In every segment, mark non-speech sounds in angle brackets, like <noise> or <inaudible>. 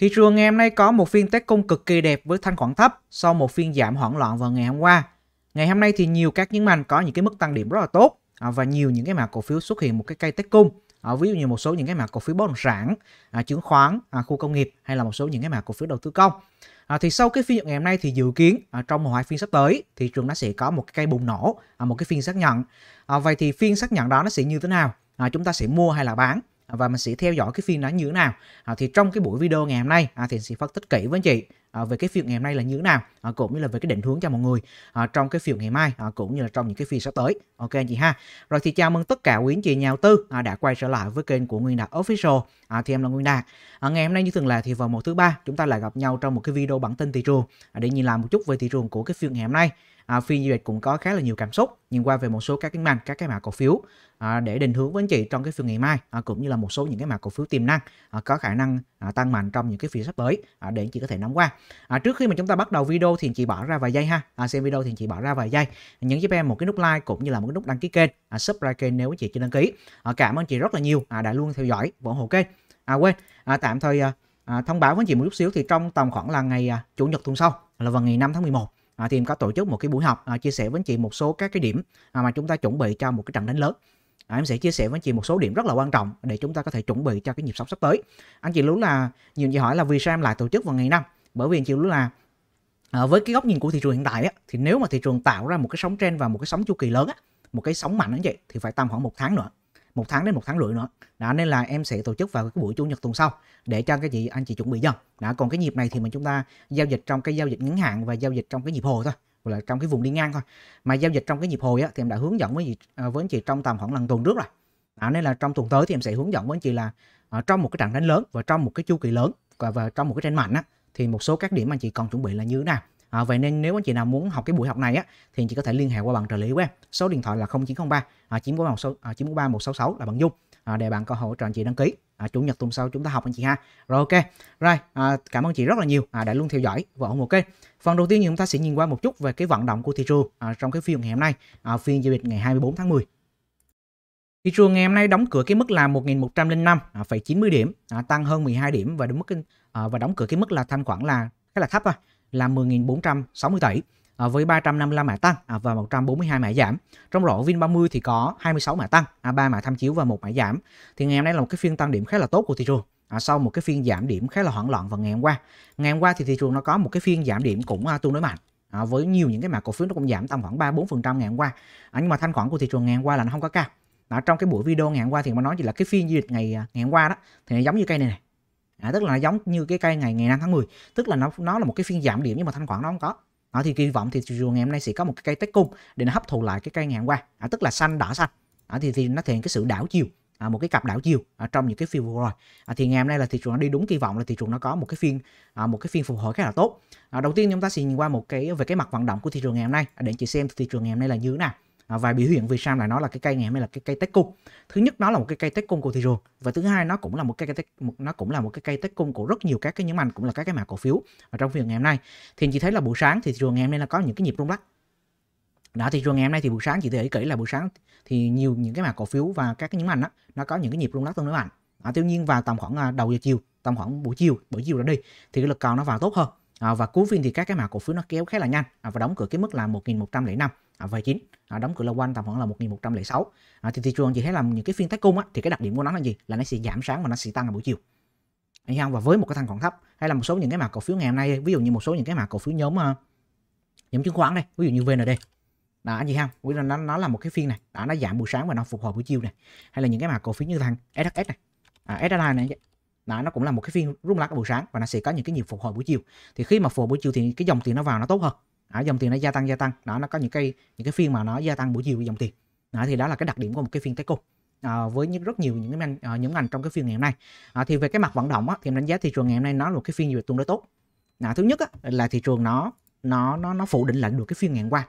Thị trường ngày hôm nay có một phiên test cung cực kỳ đẹp với thanh khoản thấp sau một phiên giảm hoảng loạn vào ngày hôm qua. Ngày hôm nay thì nhiều các nhấn mạnh có những cái mức tăng điểm rất là tốt à, và nhiều những cái mã cổ phiếu xuất hiện một cái cây test cung. À, ví dụ như một số những cái mã cổ phiếu bất động sản, à, chứng khoán, khu công nghiệp hay là một số những cái mã cổ phiếu đầu tư công. thì sau cái phiên ngày hôm nay thì dự kiến trong một hai phiên sắp tới thị trường nó sẽ có một cái cây bùng nổ, một cái phiên xác nhận. vậy thì phiên xác nhận đó nó sẽ như thế nào? chúng ta sẽ mua hay là bán? và mình sẽ theo dõi cái phiên đó như thế nào à, thì trong cái buổi video ngày hôm nay à, thì sẽ phân tích kỹ với anh chị à, về cái phiên ngày hôm nay là như thế nào à, cũng như là về cái định hướng cho mọi người à, trong cái phiên ngày mai à, cũng như là trong những cái phiên sắp tới ok anh chị ha rồi thì chào mừng tất cả quý anh chị nhà đầu tư à, đã quay trở lại với kênh của Nguyên Đạt Official à, thì em là Nguyên Đạt à, ngày hôm nay như thường lệ thì vào một thứ ba chúng ta lại gặp nhau trong một cái video bản tin thị trường à, để nhìn lại một chút về thị trường của cái phiên ngày hôm nay à, phiên giao dịch cũng có khá là nhiều cảm xúc nhìn qua về một số các cái ngành các cái mã cổ phiếu à, để định hướng với anh chị trong cái phiên ngày mai à, cũng như là một số những cái mã cổ phiếu tiềm năng à, có khả năng à, tăng mạnh trong những cái phiên sắp tới à, để anh chị có thể nắm qua à, trước khi mà chúng ta bắt đầu video thì anh chị bỏ ra vài giây ha à, xem video thì anh chị bỏ ra vài giây nhấn giúp em một cái nút like cũng như là một cái nút đăng ký kênh à, subscribe kênh nếu anh chị chưa đăng ký à, cảm ơn chị rất là nhiều à, đã luôn theo dõi ủng hộ kênh à quên à, tạm thời à, à, thông báo với chị một chút xíu thì trong tầm khoảng là ngày à, chủ nhật tuần sau là vào ngày 5 tháng 11 à, thì em có tổ chức một cái buổi học à, chia sẻ với anh chị một số các cái điểm à, mà chúng ta chuẩn bị cho một cái trận đánh lớn à, em sẽ chia sẻ với anh chị một số điểm rất là quan trọng để chúng ta có thể chuẩn bị cho cái nhịp sóng sắp tới anh chị lú là nhiều chị hỏi là vì sao em lại tổ chức vào ngày năm bởi vì anh chị lú là à, với cái góc nhìn của thị trường hiện tại á, thì nếu mà thị trường tạo ra một cái sóng trên và một cái sóng chu kỳ lớn á, một cái sóng mạnh anh chị thì phải tầm khoảng một tháng nữa một tháng đến một tháng rưỡi nữa đã nên là em sẽ tổ chức vào cái buổi chủ nhật tuần sau để cho các chị anh chị chuẩn bị dần đã còn cái nhịp này thì mình chúng ta giao dịch trong cái giao dịch ngắn hạn và giao dịch trong cái nhịp hồi thôi hoặc là trong cái vùng đi ngang thôi mà giao dịch trong cái nhịp hồi á, thì em đã hướng dẫn với chị, à, với anh chị trong tầm khoảng lần tuần trước rồi đó, nên là trong tuần tới thì em sẽ hướng dẫn với anh chị là uh, trong một cái trạng đánh lớn và trong một cái chu kỳ lớn và, và trong một cái trend mạnh á, thì một số các điểm anh chị còn chuẩn bị là như thế nào à, vậy nên nếu anh chị nào muốn học cái buổi học này á thì anh chị có thể liên hệ qua bạn trợ lý của em số điện thoại là 0903 à, 943 à, 943 166 là bạn Dung à, để bạn có hỗ trợ anh chị đăng ký à, chủ nhật tuần sau chúng ta học anh chị ha rồi ok rồi à, cảm ơn chị rất là nhiều à, đã luôn theo dõi và ủng hộ kênh phần đầu tiên thì chúng ta sẽ nhìn qua một chút về cái vận động của thị trường à, trong cái phiên ngày hôm nay à, phiên giao dịch ngày 24 tháng 10 Thị trường ngày hôm nay đóng cửa cái mức là 1.105,90 à, điểm, à, tăng hơn 12 điểm và đúng mức à, và đóng cửa cái mức là thanh khoản là khá là thấp thôi. À là 10.460 tỷ à, với 355 mã tăng à, và 142 mã giảm. Trong rổ Vin30 thì có 26 mã tăng, à, 3 mã tham chiếu và một mã giảm. Thì ngày hôm nay là một cái phiên tăng điểm khá là tốt của thị trường. À, sau một cái phiên giảm điểm khá là hoảng loạn vào ngày hôm qua. Ngày hôm qua thì thị trường nó có một cái phiên giảm điểm cũng à, tương đối mạnh. À, với nhiều những cái mã cổ phiếu nó cũng giảm tầm khoảng ba bốn phần trăm ngày hôm qua. À, nhưng mà thanh khoản của thị trường ngày hôm qua là nó không có cao. Đó, trong cái buổi video ngày hôm qua thì mà nói chỉ là cái phiên giao dịch ngày ngày hôm qua đó thì nó giống như cây này này à, tức là nó giống như cái cây ngày ngày 5 tháng 10 tức là nó nó là một cái phiên giảm điểm nhưng mà thanh khoản nó không có đó, thì kỳ vọng thì chiều ngày hôm nay sẽ có một cái cây tết cung để nó hấp thụ lại cái cây ngày hôm qua à, tức là xanh đỏ xanh à, thì thì nó thể hiện cái sự đảo chiều à, một cái cặp đảo chiều à, trong những cái phiên vừa rồi à, thì ngày hôm nay là thị trường nó đi đúng kỳ vọng là thị trường nó có một cái phiên à, một cái phiên phục hồi khá là tốt à, đầu tiên chúng ta sẽ nhìn qua một cái về cái mặt vận động của thị trường ngày hôm nay à, để chị xem thị trường ngày hôm nay là như thế nào À, và biểu hiện vì sao lại nói là cái cây này hay là cái cây tết cung thứ nhất nó là một cái cây tết cung của thị trường và thứ hai nó cũng là một cái cây nó cũng là một cái cây tết cung của rất nhiều các cái nhóm ngành cũng là các cái mã cổ phiếu và trong phiên ngày hôm nay thì chị thấy là buổi sáng thì thị trường ngày hôm nay là có những cái nhịp rung lắc đó thị trường ngày hôm nay thì buổi sáng chị thấy kỹ là buổi sáng thì nhiều những cái mã cổ phiếu và các cái nhóm ngành đó, nó có những cái nhịp rung lắc tương đối mạnh à, tuy nhiên vào tầm khoảng à, đầu giờ chiều tầm khoảng buổi chiều buổi chiều đã đi thì cái lực cầu nó vào tốt hơn à, và cuối phiên thì các cái mã cổ phiếu nó kéo khá là nhanh à, và đóng cửa cái mức là 1.105 À, về chín à, đóng cửa là quanh tầm khoảng là 1106 à, thì thị trường chỉ thấy làm những cái phiên tái cung á, thì cái đặc điểm của nó là gì là nó sẽ giảm sáng và nó sẽ tăng vào buổi chiều anh không và với một cái thanh khoản thấp hay là một số những cái mã cổ phiếu ngày hôm nay ví dụ như một số những cái mã cổ phiếu nhóm ờ, nhóm chứng khoán đây ví dụ như VND đó anh chị không quý nó nó là một cái phiên này đã nó giảm buổi sáng và nó phục hồi buổi chiều này hay là những cái mã cổ phiếu như thằng SHS này à, SHI này đó, nó cũng là một cái phiên rung lắc buổi sáng và nó sẽ có những cái nhịp phục hồi buổi chiều thì khi mà phục hồi buổi chiều thì cái dòng tiền nó vào nó tốt hơn ở dòng tiền nó gia tăng gia tăng đó nó có những cái những cái phiên mà nó gia tăng buổi chiều dòng tiền đó, thì đó là cái đặc điểm của một cái phiên Techco à, với những rất nhiều những cái ngành à, những ngành trong cái phiên ngày hôm nay à, thì về cái mặt vận động á, thì đánh giá thị trường ngày hôm nay nó là một cái phiên tương đối tốt à, thứ nhất á, là thị trường nó nó nó nó phủ định lại được cái phiên ngày hôm qua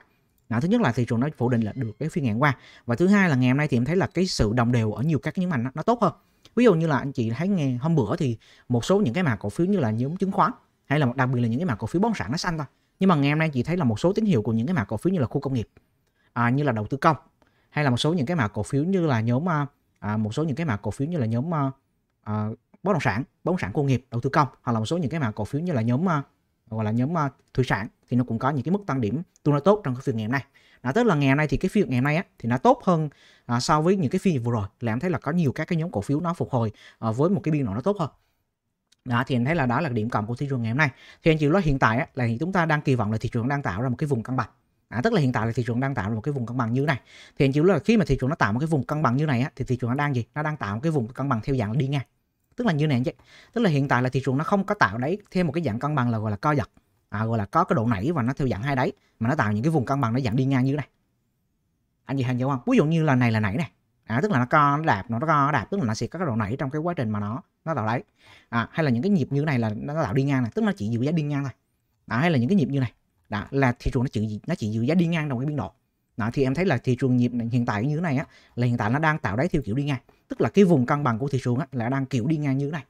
đó, thứ nhất là thị trường nó phủ định là được cái phiên ngày hôm qua và thứ hai là ngày hôm nay thì em thấy là cái sự đồng đều ở nhiều các nhóm ngành nó tốt hơn ví dụ như là anh chị thấy ngày hôm bữa thì một số những cái mà cổ phiếu như là nhóm chứng khoán hay là đặc biệt là những cái mà cổ phiếu bất sản nó xanh thôi nhưng mà ngày hôm nay chị thấy là một số tín hiệu của những cái mã cổ phiếu như là khu công nghiệp à, như là đầu tư công hay là một số những cái mã cổ phiếu như là nhóm à, à một số những cái mã cổ phiếu như là nhóm à, à, bất động sản bất động sản công nghiệp đầu tư công hoặc là một số những cái mã cổ phiếu như là nhóm à, gọi là nhóm à, thủy sản thì nó cũng có những cái mức tăng điểm tương đối tốt trong cái phiên ngày hôm nay đã tức là ngày hôm nay thì cái phiên ngày hôm nay á, thì nó tốt hơn à, so với những cái phiên vừa rồi là em thấy là có nhiều các cái nhóm cổ phiếu nó phục hồi à, với một cái biên độ nó tốt hơn đó thì anh thấy là đó là điểm cộng của thị trường ngày hôm nay thì anh chị nói hiện tại là chúng ta đang kỳ vọng là thị trường đang tạo ra một cái vùng cân bằng À, tức là hiện tại là thị trường đang tạo ra một cái vùng cân bằng như này thì anh chị nói là khi mà thị trường nó tạo một cái vùng cân bằng như này thì thị trường nó đang gì nó đang tạo một cái vùng cân bằng theo dạng đi ngang tức là như này anh chị tức là hiện tại là thị trường nó không có tạo đấy thêm một cái dạng cân bằng là gọi là co giật à, gọi là có cái độ nảy và nó theo dạng hai đáy mà nó tạo những cái vùng cân bằng nó dạng đi ngang như này anh chị hình dung không ví dụ như là này là nảy này à, tức là nó co nó đạp nó co nó đạp tức là nó sẽ có cái độ nảy trong cái quá trình mà nó nó tạo đáy à, hay là những cái nhịp như này là nó tạo đi ngang này tức là chỉ giữ giá đi ngang thôi à, hay là những cái nhịp như này đó, là thị trường nó chỉ nó chỉ giữ giá đi ngang trong cái biên độ đó, thì em thấy là thị trường nhịp hiện tại như thế này á là hiện tại nó đang tạo đáy theo kiểu đi ngang tức là cái vùng cân bằng của thị trường á, là đang kiểu đi ngang như thế này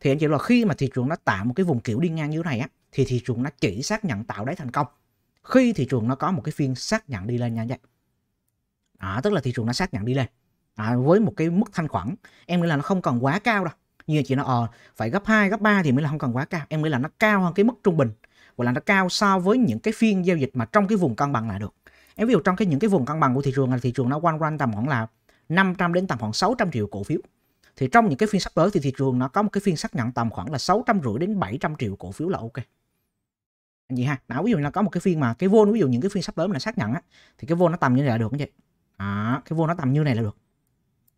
thì anh chị là khi mà thị trường nó tạo một cái vùng kiểu đi ngang như thế này á thì thị trường nó chỉ xác nhận tạo đáy thành công khi thị trường nó có một cái phiên xác nhận đi lên nha anh à, tức là thị trường nó xác nhận đi lên à, với một cái mức thanh khoản em nghĩ là nó không còn quá cao đâu như chị nói ờ à, phải gấp 2, gấp 3 thì mới là không cần quá cao em nghĩ là nó cao hơn cái mức trung bình hoặc là nó cao so với những cái phiên giao dịch mà trong cái vùng cân bằng là được em ví dụ trong cái những cái vùng cân bằng của thị trường là thị trường nó quanh quanh tầm khoảng là 500 đến tầm khoảng 600 triệu cổ phiếu thì trong những cái phiên sắp tới thì thị trường nó có một cái phiên xác nhận tầm khoảng là rưỡi đến 700 triệu cổ phiếu là ok anh chị ha nào ví dụ là có một cái phiên mà cái vô ví dụ những cái phiên sắp tới mà là xác nhận á thì cái vô nó tầm như này là được không chị à, cái vô nó tầm như này là được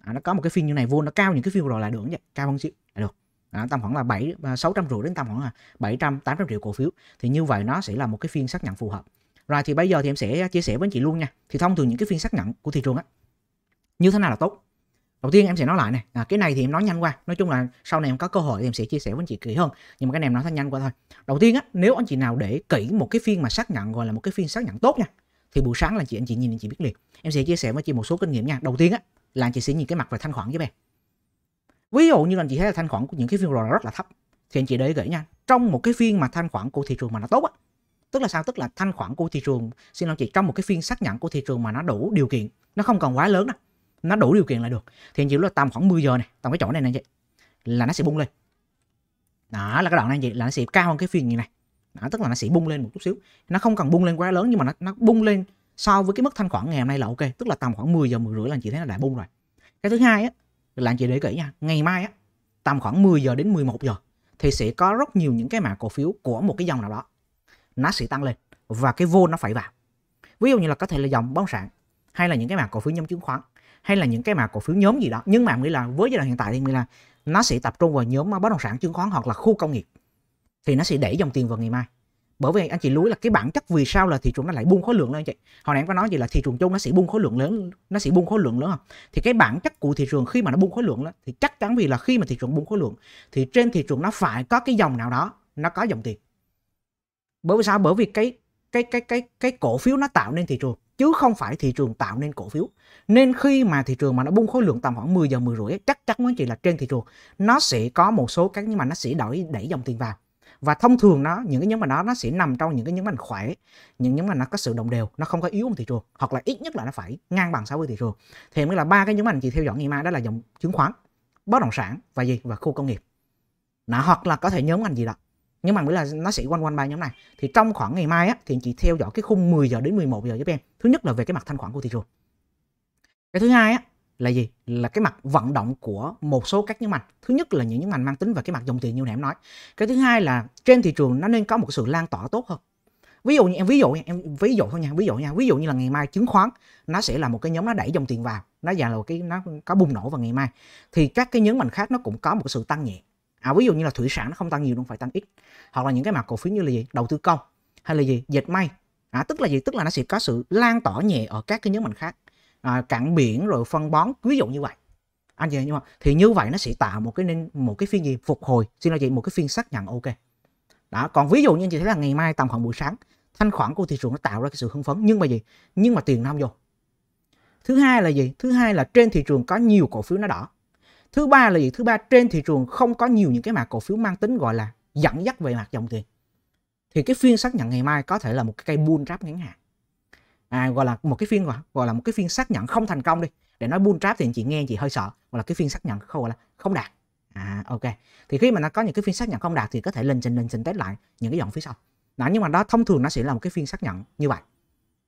à, nó có một cái phiên như này vô nó cao những cái phiên rồi là được vậy cao hơn xíu là được à, tầm khoảng là bảy à, sáu trăm rưỡi đến tầm khoảng là bảy trăm tám trăm triệu cổ phiếu thì như vậy nó sẽ là một cái phiên xác nhận phù hợp rồi thì bây giờ thì em sẽ chia sẻ với anh chị luôn nha thì thông thường những cái phiên xác nhận của thị trường á như thế nào là tốt đầu tiên em sẽ nói lại này à, cái này thì em nói nhanh qua nói chung là sau này em có cơ hội thì em sẽ chia sẻ với anh chị kỹ hơn nhưng mà cái này em nói nhanh qua thôi đầu tiên á nếu anh chị nào để kỹ một cái phiên mà xác nhận gọi là một cái phiên xác nhận tốt nha thì buổi sáng là chị anh chị nhìn anh chị biết liền em sẽ chia sẻ với chị một số kinh nghiệm nha đầu tiên á là anh chị sẽ nhìn cái mặt về thanh khoản với em ví dụ như là anh chị thấy là thanh khoản của những cái phiên rồi là rất là thấp thì anh chị để gửi nha trong một cái phiên mà thanh khoản của thị trường mà nó tốt á tức là sao tức là thanh khoản của thị trường xin lỗi chị trong một cái phiên xác nhận của thị trường mà nó đủ điều kiện nó không cần quá lớn đâu nó đủ điều kiện là được thì anh chị là tầm khoảng 10 giờ này tầm cái chỗ này này chị là nó sẽ bung lên đó là cái đoạn này vậy là nó sẽ cao hơn cái phiên như này đó, tức là nó sẽ bung lên một chút xíu nó không cần bung lên quá lớn nhưng mà nó, nó bung lên so với cái mức thanh khoản ngày hôm nay là ok tức là tầm khoảng 10 giờ 10 rưỡi là chị thấy là đã bung rồi cái thứ hai á là anh chị để kỹ nha ngày mai á tầm khoảng 10 giờ đến 11 giờ thì sẽ có rất nhiều những cái mã cổ phiếu của một cái dòng nào đó nó sẽ tăng lên và cái vô nó phải vào ví dụ như là có thể là dòng bất động sản hay là những cái mã cổ phiếu nhóm chứng khoán hay là những cái mã cổ phiếu nhóm gì đó nhưng mà nghĩ là với giai đoạn hiện tại thì mình là nó sẽ tập trung vào nhóm bất động sản chứng khoán hoặc là khu công nghiệp thì nó sẽ đẩy dòng tiền vào ngày mai bởi vì anh chị lưu ý là cái bản chất vì sao là thị trường nó lại buông khối lượng lên anh chị hồi nãy em có nói gì là thị trường chung nó sẽ buông khối lượng lớn nó sẽ buông khối lượng lớn không thì cái bản chất của thị trường khi mà nó buông khối lượng đó, thì chắc chắn vì là khi mà thị trường buông khối lượng thì trên thị trường nó phải có cái dòng nào đó nó có dòng tiền bởi vì sao bởi vì cái cái cái cái cái cổ phiếu nó tạo nên thị trường chứ không phải thị trường tạo nên cổ phiếu nên khi mà thị trường mà nó bung khối lượng tầm khoảng 10 giờ 10 rưỡi chắc chắn anh chị là trên thị trường nó sẽ có một số cái nhưng mà nó sẽ đổi đẩy dòng tiền vào và thông thường nó những cái nhóm mà nó nó sẽ nằm trong những cái nhóm ngành khỏe những nhóm ngành nó có sự đồng đều nó không có yếu thị trường hoặc là ít nhất là nó phải ngang bằng so với thị trường thì mới là ba cái nhóm ngành chị theo dõi ngày mai đó là dòng chứng khoán bất động sản và gì và khu công nghiệp nó hoặc là có thể nhóm ngành gì đó nhưng mà mới là nó sẽ quanh quanh ba nhóm này thì trong khoảng ngày mai á, thì anh chị theo dõi cái khung 10 giờ đến 11 giờ giúp em thứ nhất là về cái mặt thanh khoản của thị trường cái thứ hai á, là gì là cái mặt vận động của một số các nhấn mạnh thứ nhất là những nhấn mạnh mang tính về cái mặt dòng tiền như nãy em nói cái thứ hai là trên thị trường nó nên có một sự lan tỏa tốt hơn ví dụ như em ví dụ nha, em ví dụ thôi nha ví dụ nha ví dụ như là ngày mai chứng khoán nó sẽ là một cái nhóm nó đẩy dòng tiền vào nó già là cái nó có bùng nổ vào ngày mai thì các cái nhấn mạnh khác nó cũng có một sự tăng nhẹ à, ví dụ như là thủy sản nó không tăng nhiều nó phải tăng ít hoặc là những cái mặt cổ phiếu như là gì đầu tư công hay là gì dệt may à, tức là gì tức là nó sẽ có sự lan tỏa nhẹ ở các cái nhóm mình khác à, cảng biển rồi phân bón ví dụ như vậy anh chị nhưng mà thì như vậy nó sẽ tạo một cái nên một cái phiên gì phục hồi xin lỗi chị một cái phiên xác nhận ok đó còn ví dụ như anh chị thấy là ngày mai tầm khoảng buổi sáng thanh khoản của thị trường nó tạo ra cái sự hưng phấn nhưng mà gì nhưng mà tiền nó vô thứ hai là gì thứ hai là trên thị trường có nhiều cổ phiếu nó đỏ thứ ba là gì thứ ba trên thị trường không có nhiều những cái mã cổ phiếu mang tính gọi là dẫn dắt về mặt dòng tiền thì cái phiên xác nhận ngày mai có thể là một cái cây bull ráp ngắn hạn à, gọi là một cái phiên gọi là một cái phiên xác nhận không thành công đi để nói bull trap thì chị nghe chị hơi sợ gọi là cái phiên xác nhận không gọi là không đạt à ok thì khi mà nó có những cái phiên xác nhận không đạt thì có thể lên trình lên trình test lại những cái dòng phía sau đó nhưng mà đó thông thường nó sẽ là một cái phiên xác nhận như vậy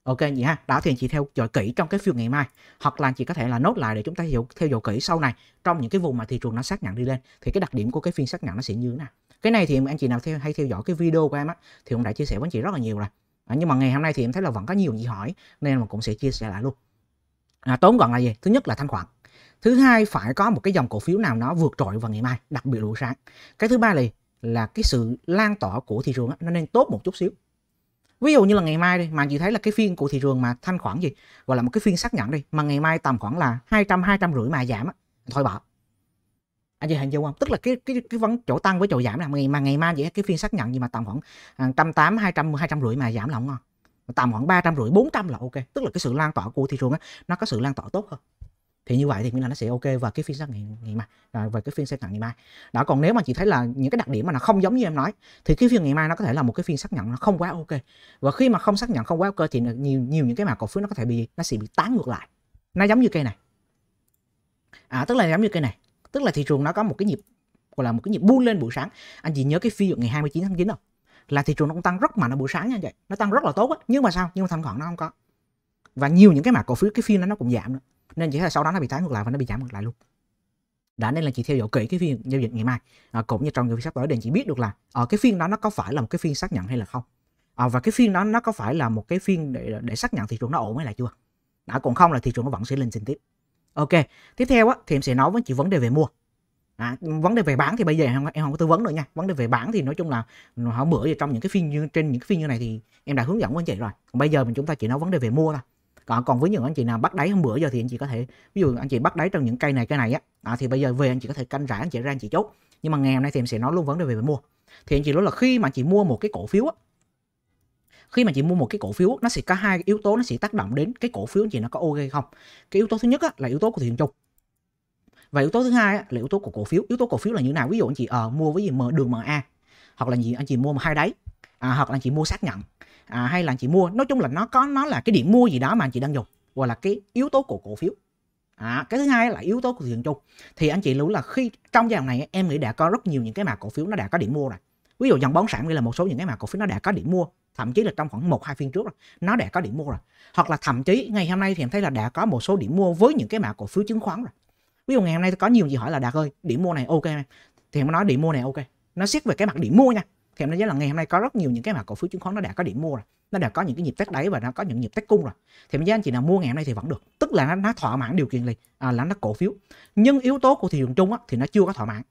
ok vậy ha đó thì chị theo dõi kỹ trong cái phiên ngày mai hoặc là chị có thể là nốt lại để chúng ta hiểu theo dõi kỹ sau này trong những cái vùng mà thị trường nó xác nhận đi lên thì cái đặc điểm của cái phiên xác nhận nó sẽ như thế nào cái này thì anh chị nào theo hay theo dõi cái video của em á thì cũng đã chia sẻ với anh chị rất là nhiều rồi à, nhưng mà ngày hôm nay thì em thấy là vẫn có nhiều gì hỏi nên mà cũng sẽ chia sẻ lại luôn à, tóm gọn là gì thứ nhất là thanh khoản thứ hai phải có một cái dòng cổ phiếu nào nó vượt trội vào ngày mai đặc biệt buổi sáng cái thứ ba là là cái sự lan tỏa của thị trường nó nên tốt một chút xíu ví dụ như là ngày mai đi mà chị thấy là cái phiên của thị trường mà thanh khoản gì gọi là một cái phiên xác nhận đi mà ngày mai tầm khoảng là 200 trăm rưỡi mà giảm thôi bỏ anh chị hình dung không tức là cái cái cái vấn chỗ tăng với chỗ giảm là ngày mà ngày mai vậy cái phiên xác nhận gì mà tầm khoảng à, trăm tám hai trăm hai trăm rưỡi mà giảm là không ngon tầm khoảng ba trăm rưỡi bốn trăm là ok tức là cái sự lan tỏa của thị trường á nó có sự lan tỏa tốt hơn thì như vậy thì nghĩa là nó sẽ ok và cái phiên xác ngày, ngày mai à, và cái phiên xác nhận ngày mai đó còn nếu mà chị thấy là những cái đặc điểm mà nó không giống như em nói thì cái phiên ngày mai nó có thể là một cái phiên xác nhận nó không quá ok và khi mà không xác nhận không quá ok thì nhiều nhiều những cái mà cổ phiếu nó có thể bị nó sẽ bị tán ngược lại nó giống như cây này à tức là giống như cây này tức là thị trường nó có một cái nhịp gọi là một cái nhịp buôn lên buổi sáng anh chị nhớ cái phiên ngày 29 tháng 9 không là thị trường nó cũng tăng rất mạnh ở buổi sáng nha anh chị nó tăng rất là tốt á nhưng mà sao nhưng mà thanh khoản nó không có và nhiều những cái mã cổ phiếu cái phiên nó cũng giảm nữa nên chỉ là sau đó nó bị tái ngược lại và nó bị giảm ngược lại luôn đã nên là chị theo dõi kỹ cái phiên giao dịch ngày mai à, cũng như trong những phiên sắp tới để chị biết được là ở ờ, à, cái phiên đó nó có phải là một cái phiên xác nhận hay là không à, và cái phiên đó nó có phải là một cái phiên để để xác nhận thị trường nó ổn hay là chưa đã còn không là thị trường nó vẫn sẽ lên trên tiếp ok tiếp theo á, thì em sẽ nói với chị vấn đề về mua À, vấn đề về bán thì bây giờ em không, em không có tư vấn nữa nha vấn đề về bán thì nói chung là họ bữa giờ trong những cái phiên như trên những cái phiên như này thì em đã hướng dẫn với anh chị rồi còn bây giờ mình chúng ta chỉ nói vấn đề về mua thôi còn còn với những anh chị nào bắt đáy hôm bữa giờ thì anh chị có thể ví dụ anh chị bắt đáy trong những cây này cái này á à, thì bây giờ về anh chị có thể canh rải anh chị ra anh chị chốt nhưng mà ngày hôm nay thì em sẽ nói luôn vấn đề về, về mua thì anh chị nói là khi mà chị mua một cái cổ phiếu á khi mà chị mua một cái cổ phiếu nó sẽ có hai yếu tố nó sẽ tác động đến cái cổ phiếu của chị nó có ok không cái yếu tố thứ nhất á, là yếu tố của thị trường chung và yếu tố thứ hai á, là yếu tố của cổ phiếu yếu tố cổ phiếu là như nào ví dụ anh chị ở ờ, à, mua với gì m đường ma hoặc là gì anh chị mua một hai đáy à, hoặc là anh chị mua xác nhận à, hay là anh chị mua nói chung là nó có nó là cái điểm mua gì đó mà anh chị đang dùng hoặc là cái yếu tố của cổ phiếu À, cái thứ hai là yếu tố của thị trường chung thì anh chị lưu là khi trong giai đoạn này em nghĩ đã có rất nhiều những cái mã cổ phiếu nó đã có điểm mua rồi ví dụ dòng bóng sản đây là một số những cái mã cổ phiếu nó đã có điểm mua thậm chí là trong khoảng một hai phiên trước rồi nó đã có điểm mua rồi hoặc là thậm chí ngày hôm nay thì em thấy là đã có một số điểm mua với những cái mã cổ phiếu chứng khoán rồi ví dụ ngày hôm nay có nhiều gì hỏi là đạt ơi điểm mua này ok thì em nói điểm mua này ok nó xét về cái mặt điểm mua nha thì em nói là ngày hôm nay có rất nhiều những cái mã cổ phiếu chứng khoán nó đã có điểm mua rồi nó đã có những cái nhịp tết đáy và nó có những nhịp tết cung rồi thì mình với anh chị nào mua ngày hôm nay thì vẫn được tức là nó, nó thỏa mãn điều kiện này à, là nó cổ phiếu nhưng yếu tố của thị trường chung á, thì nó chưa có thỏa mãn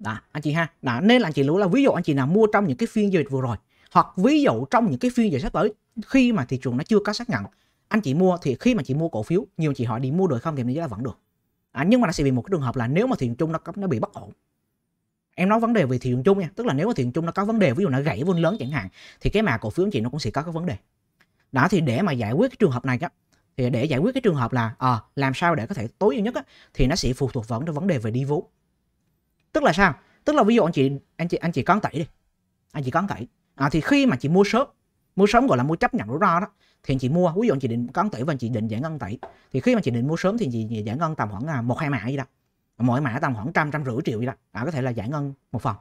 đó anh chị ha đó, nên là anh chị lưu là ví dụ anh chị nào mua trong những cái phiên giao dịch vừa rồi hoặc ví dụ trong những cái phiên giao dịch sắp tới khi mà thị trường nó chưa có xác nhận anh chị mua thì khi mà chị mua cổ phiếu nhiều chị hỏi đi mua được không thì nó là vẫn được à, nhưng mà nó sẽ bị một cái trường hợp là nếu mà thị trường chung nó nó bị bất ổn em nói vấn đề về thị trường chung nha tức là nếu mà thị trường chung nó có vấn đề ví dụ nó gãy vun lớn chẳng hạn thì cái mà cổ phiếu anh chị nó cũng sẽ có cái vấn đề đó thì để mà giải quyết cái trường hợp này á thì để giải quyết cái trường hợp là à, làm sao để có thể tối ưu nhất á, thì nó sẽ phụ thuộc vào vấn đề về đi vốn tức là sao tức là ví dụ anh chị anh chị anh chị có tẩy đi anh chị có tẩy, à, thì khi mà chị mua sớm mua sớm gọi là mua chấp nhận rủi ro đó thì anh chị mua ví dụ anh chị định có tẩy và anh chị định giải ngân tẩy, thì khi mà chị định mua sớm thì anh chị giải ngân tầm khoảng à, một hai mã gì đó à, mỗi mã tầm khoảng trăm trăm rưỡi triệu gì đó à, có thể là giải ngân một phần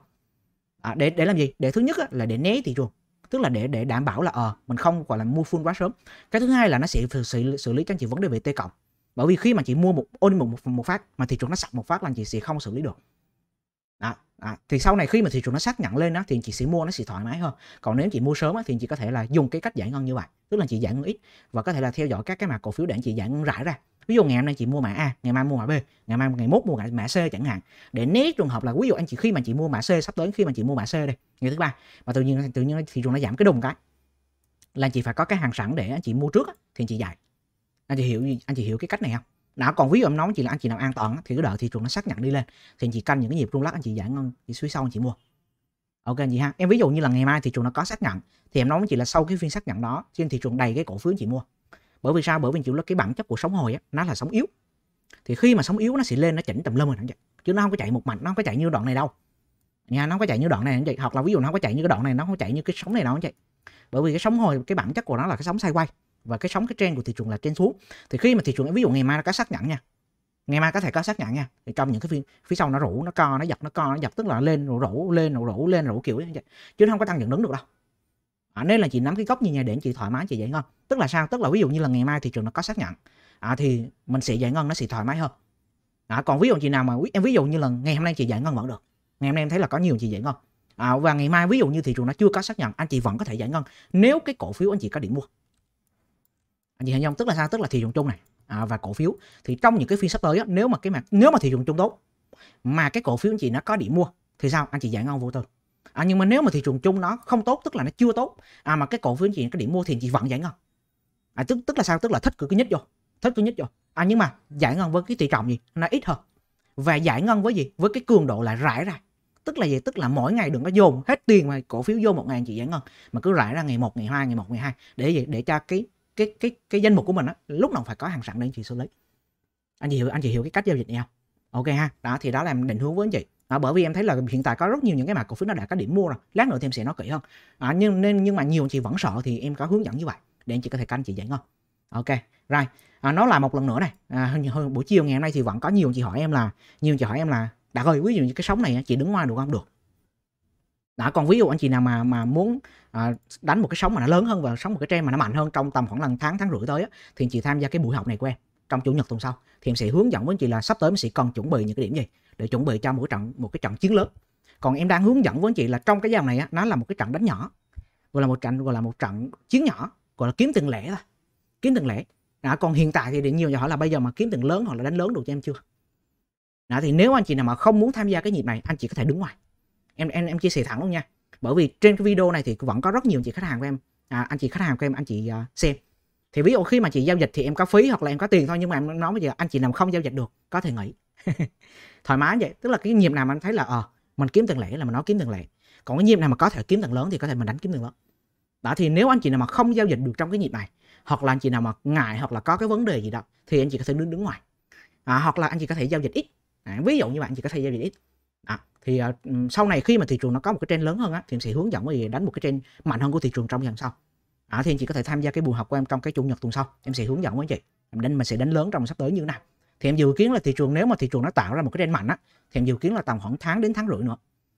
à, để để làm gì để thứ nhất là để né thị trường tức là để để đảm bảo là ờ à, mình không gọi là mua full quá sớm cái thứ hai là nó sẽ xử, xử lý cho anh chị vấn đề về t cộng bởi vì khi mà chị mua một ôn một, một một phát mà thị trường nó sập một phát là anh chị sẽ không xử lý được À, thì sau này khi mà thị trường nó xác nhận lên đó thì chị sẽ mua nó sẽ thoải mái hơn còn nếu chị mua sớm á, thì chị có thể là dùng cái cách giải ngân như vậy tức là chị giải ngân ít và có thể là theo dõi các cái mặt cổ phiếu để chị giải ngân rải ra ví dụ ngày hôm nay chị mua mã A ngày mai mua mã B ngày mai ngày mốt mua mã C chẳng hạn để né trường hợp là ví dụ anh chị khi mà chị mua mã C sắp tới khi mà chị mua mã C đây ngày thứ ba mà tự nhiên tự nhiên thị trường nó giảm cái đùng cái là chị phải có cái hàng sẵn để anh chị mua trước thì chị giải anh chị hiểu anh chị hiểu cái cách này không đó còn ví dụ em nói chị là anh chị nào an toàn thì cứ đợi thị trường nó xác nhận đi lên thì anh chị canh những cái nhịp rung lắc anh chị giải ngân chị suy sau anh chị mua ok anh chị ha em ví dụ như là ngày mai thị trường nó có xác nhận thì em nói với chị là sau cái phiên xác nhận đó trên thị trường đầy cái cổ phiếu anh chị mua bởi vì sao bởi vì chịu là cái bản chất của sóng hồi á nó là sóng yếu thì khi mà sóng yếu nó sẽ lên nó chỉnh tùm lum rồi chứ nó không có chạy một mạch nó không có chạy như đoạn này đâu nha nó không có chạy như đoạn này chị hoặc là ví dụ nó không có chạy như cái đoạn này nó không có chạy như cái sóng này đâu chị bởi vì cái sóng hồi cái bản chất của nó là cái sóng quay và cái sóng cái trend của thị trường là trên xuống thì khi mà thị trường ví dụ ngày mai nó có xác nhận nha ngày mai có thể có xác nhận nha thì trong những cái phiên phía sau nó rủ nó co nó giật nó co nó giật tức là lên rủ rủ lên rủ rủ lên rủ kiểu như vậy chứ nó không có tăng dựng đứng được đâu à, nên là chị nắm cái góc như này để chị thoải mái chị dạy ngon tức là sao tức là ví dụ như là ngày mai thị trường nó có xác nhận à, thì mình sẽ dạy ngon nó sẽ thoải mái hơn à, còn ví dụ chị nào mà em ví dụ như là ngày hôm nay chị dạy ngon vẫn được ngày hôm nay em thấy là có nhiều chị dạy ngon à, và ngày mai ví dụ như thị trường nó chưa có xác nhận anh chị vẫn có thể giải ngân nếu cái cổ phiếu anh chị có điểm mua anh chị hình dung tức là sao tức là thị trường chung này à, và cổ phiếu thì trong những cái phiên sắp tới á, nếu mà cái mặt nếu mà thị trường chung tốt mà cái cổ phiếu anh chị nó có điểm mua thì sao anh chị giải ngon vô tư à, nhưng mà nếu mà thị trường chung nó không tốt tức là nó chưa tốt à mà cái cổ phiếu anh chị có điểm mua thì anh chị vẫn giải ngon à, tức tức là sao tức là thích cứ nhất vô thích cứ nhất vô à nhưng mà giải ngân với cái tỷ trọng gì nó ít hơn và giải ngân với gì với cái cường độ là rải ra tức là gì tức là mỗi ngày đừng có dồn hết tiền mà cổ phiếu vô một ngày chị giải ngân mà cứ rải ra ngày một ngày hai ngày một ngày hai để gì để cho cái cái cái cái danh mục của mình á lúc nào phải có hàng sẵn để anh chị xử lý anh chị hiểu anh chị hiểu cái cách giao dịch này không ok ha đó thì đó là em định hướng với anh chị À, bởi vì em thấy là hiện tại có rất nhiều những cái mặt cổ phiếu nó đã có điểm mua rồi lát nữa thì em sẽ nói kỹ hơn à, nhưng nên nhưng mà nhiều anh chị vẫn sợ thì em có hướng dẫn như vậy để anh chị có thể canh chị dạy ngon ok rồi à, nó là một lần nữa này à, hơn, hơn buổi chiều ngày hôm nay thì vẫn có nhiều anh chị hỏi em là nhiều anh chị hỏi em là đã ơi ví dụ như cái sóng này chị đứng ngoài được không được đó còn ví dụ anh chị nào mà mà muốn à, đánh một cái sóng mà nó lớn hơn và sóng một cái trend mà nó mạnh hơn trong tầm khoảng lần tháng tháng rưỡi tới á, thì anh chị tham gia cái buổi học này của em trong chủ nhật tuần sau thì em sẽ hướng dẫn với anh chị là sắp tới em sẽ cần chuẩn bị những cái điểm gì để chuẩn bị cho một trận một cái trận chiến lớn còn em đang hướng dẫn với anh chị là trong cái dòng này á, nó là một cái trận đánh nhỏ gọi là một trận gọi là một trận chiến nhỏ gọi là kiếm từng lẻ thôi kiếm từng lẻ đó, còn hiện tại thì nhiều người hỏi là bây giờ mà kiếm từng lớn hoặc là đánh lớn được cho em chưa đó, thì nếu anh chị nào mà không muốn tham gia cái nhịp này anh chị có thể đứng ngoài em em em chia sẻ thẳng luôn nha bởi vì trên cái video này thì vẫn có rất nhiều chị khách hàng của em à, anh chị khách hàng của em anh chị uh, xem thì ví dụ khi mà chị giao dịch thì em có phí hoặc là em có tiền thôi nhưng mà em nói bây giờ anh chị nào không giao dịch được có thể nghỉ <laughs> thoải mái vậy tức là cái nhịp nào mà em thấy là ờ à, mình kiếm tiền lẻ là mình nói kiếm tiền lẻ còn cái nhịp nào mà có thể kiếm tiền lớn thì có thể mình đánh kiếm tiền lớn đó thì nếu anh chị nào mà không giao dịch được trong cái nhịp này hoặc là anh chị nào mà ngại hoặc là có cái vấn đề gì đó thì anh chị có thể đứng đứng ngoài à, hoặc là anh chị có thể giao dịch ít à, ví dụ như vậy anh chị có thể giao dịch ít đó. thì uh, sau này khi mà thị trường nó có một cái trend lớn hơn á, thì em sẽ hướng dẫn mọi người đánh một cái trend mạnh hơn của thị trường trong dần sau đó, thì anh chị có thể tham gia cái buổi học của em trong cái chủ nhật tuần sau em sẽ hướng dẫn với anh chị em đánh mình sẽ đánh lớn trong sắp tới như thế nào thì em dự kiến là thị trường nếu mà thị trường nó tạo ra một cái trend mạnh á thì em dự kiến là tầm khoảng tháng đến tháng rưỡi nữa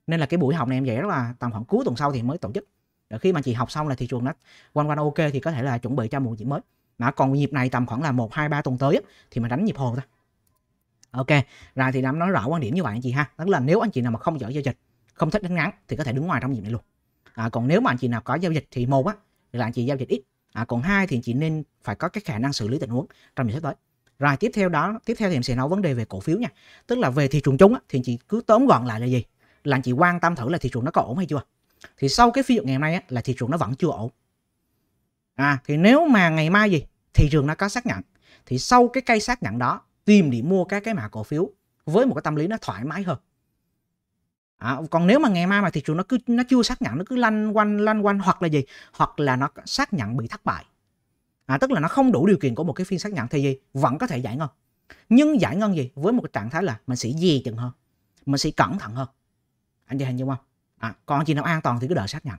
nên là cái buổi học này em dễ là tầm khoảng cuối tuần sau thì mới tổ chức để khi mà chị học xong là thị trường nó quanh quanh ok thì có thể là chuẩn bị cho một nhịp mới Mà còn nhịp này tầm khoảng là một hai ba tuần tới thì mình đánh nhịp hồ thôi ok rồi thì đám nói rõ quan điểm như vậy anh chị ha tức là nếu anh chị nào mà không giỏi giao dịch không thích đánh ngắn thì có thể đứng ngoài trong dịp này luôn à, còn nếu mà anh chị nào có giao dịch thì một á là anh chị giao dịch ít à, còn hai thì anh chị nên phải có cái khả năng xử lý tình huống trong những sắp tới rồi tiếp theo đó tiếp theo thì em sẽ nói vấn đề về cổ phiếu nha tức là về thị trường chung á, thì anh chị cứ tóm gọn lại là gì là anh chị quan tâm thử là thị trường nó có ổn hay chưa thì sau cái phiên giao ngày hôm nay á, là thị trường nó vẫn chưa ổn à thì nếu mà ngày mai gì thị trường nó có xác nhận thì sau cái cây xác nhận đó tìm để mua các cái mã cổ phiếu với một cái tâm lý nó thoải mái hơn à, còn nếu mà ngày mai mà thị trường nó cứ nó chưa xác nhận nó cứ lăn quanh lăn quanh hoặc là gì hoặc là nó xác nhận bị thất bại à, tức là nó không đủ điều kiện của một cái phiên xác nhận thì gì vẫn có thể giải ngân nhưng giải ngân gì với một cái trạng thái là mình sẽ dè chừng hơn mình sẽ cẩn thận hơn anh chị hình dung không à, còn chị nào an toàn thì cứ đợi xác nhận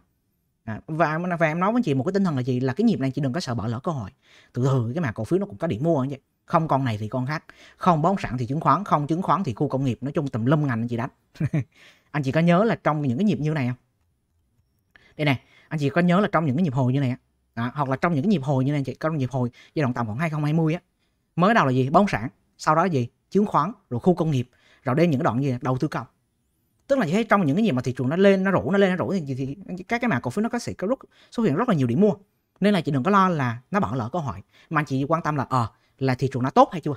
à, và, và em nói với chị một cái tinh thần là gì là cái nhịp này chị đừng có sợ bỏ lỡ cơ hội từ từ cái mà cổ phiếu nó cũng có điểm mua anh chị không con này thì con khác không bón sản thì chứng khoán không chứng khoán thì khu công nghiệp nói chung tùm lum ngành anh chị đánh <laughs> anh chị có nhớ là trong những cái nhịp như này không đây này anh chị có nhớ là trong những cái nhịp hồi như này đó, hoặc là trong những cái nhịp hồi như này anh chị trong nhịp hồi giai đoạn tầm khoảng 2020 á mới đầu là gì bón sản sau đó là gì chứng khoán rồi khu công nghiệp rồi đến những cái đoạn gì đầu tư công tức là thấy trong những cái gì mà thị trường nó lên nó rủ nó lên nó rủ thì, thì các cái mã cổ phiếu nó có sự có rút xuất hiện rất là nhiều điểm mua nên là chị đừng có lo là nó bỏ lỡ cơ hội mà chị quan tâm là ờ à, là thị trường nó tốt hay chưa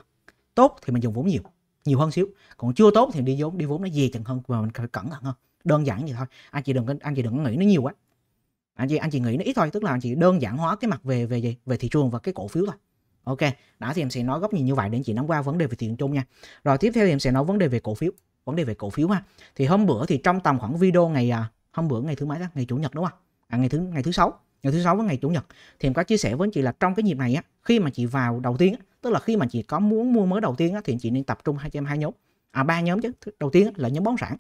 tốt thì mình dùng vốn nhiều nhiều hơn xíu còn chưa tốt thì đi vốn đi vốn nó dè chừng hơn mà mình phải cẩn thận hơn đơn giản vậy thôi anh chị đừng anh chị đừng nghĩ nó nhiều quá anh chị anh chị nghĩ nó ít thôi tức là anh chị đơn giản hóa cái mặt về về gì về thị trường và cái cổ phiếu thôi ok đã thì em sẽ nói góc nhìn như vậy để anh chị nắm qua vấn đề về thị trường chung nha rồi tiếp theo thì em sẽ nói vấn đề về cổ phiếu vấn đề về cổ phiếu ha thì hôm bữa thì trong tầm khoảng video ngày à, hôm bữa ngày thứ mấy đó ngày chủ nhật đúng không à, ngày thứ ngày thứ sáu ngày thứ sáu với ngày chủ nhật thì em có chia sẻ với anh chị là trong cái nhịp này á khi mà chị vào đầu tiên á, tức là khi mà chị có muốn mua mới đầu tiên á, thì chị nên tập trung hai em hai nhóm à ba nhóm chứ đầu tiên là nhóm bón sản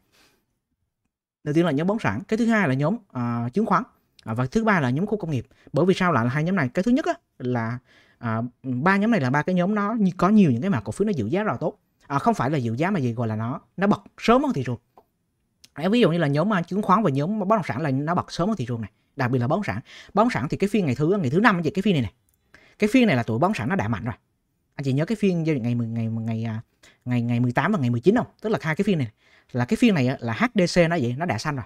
đầu tiên là nhóm bón sản cái thứ hai là nhóm à, chứng khoán à, và thứ ba là nhóm khu công nghiệp bởi vì sao lại là hai nhóm này cái thứ nhất á, là à, ba nhóm này là ba cái nhóm nó có nhiều những cái mã cổ phiếu nó giữ giá rất là tốt à, không phải là giữ giá mà gì gọi là nó nó bật sớm hơn thị trường à, ví dụ như là nhóm à, chứng khoán và nhóm bất động sản là nó bật sớm hơn thị trường này đặc biệt là bón sản bón sản thì cái phiên ngày thứ ngày thứ năm vậy cái phiên này này cái phiên này là tụi bón sản nó đã mạnh rồi anh chị nhớ cái phiên giao dịch ngày ngày ngày à, ngày ngày 18 và ngày 19 không tức là hai cái phiên này là cái phiên này là HDC nó vậy nó đã xanh rồi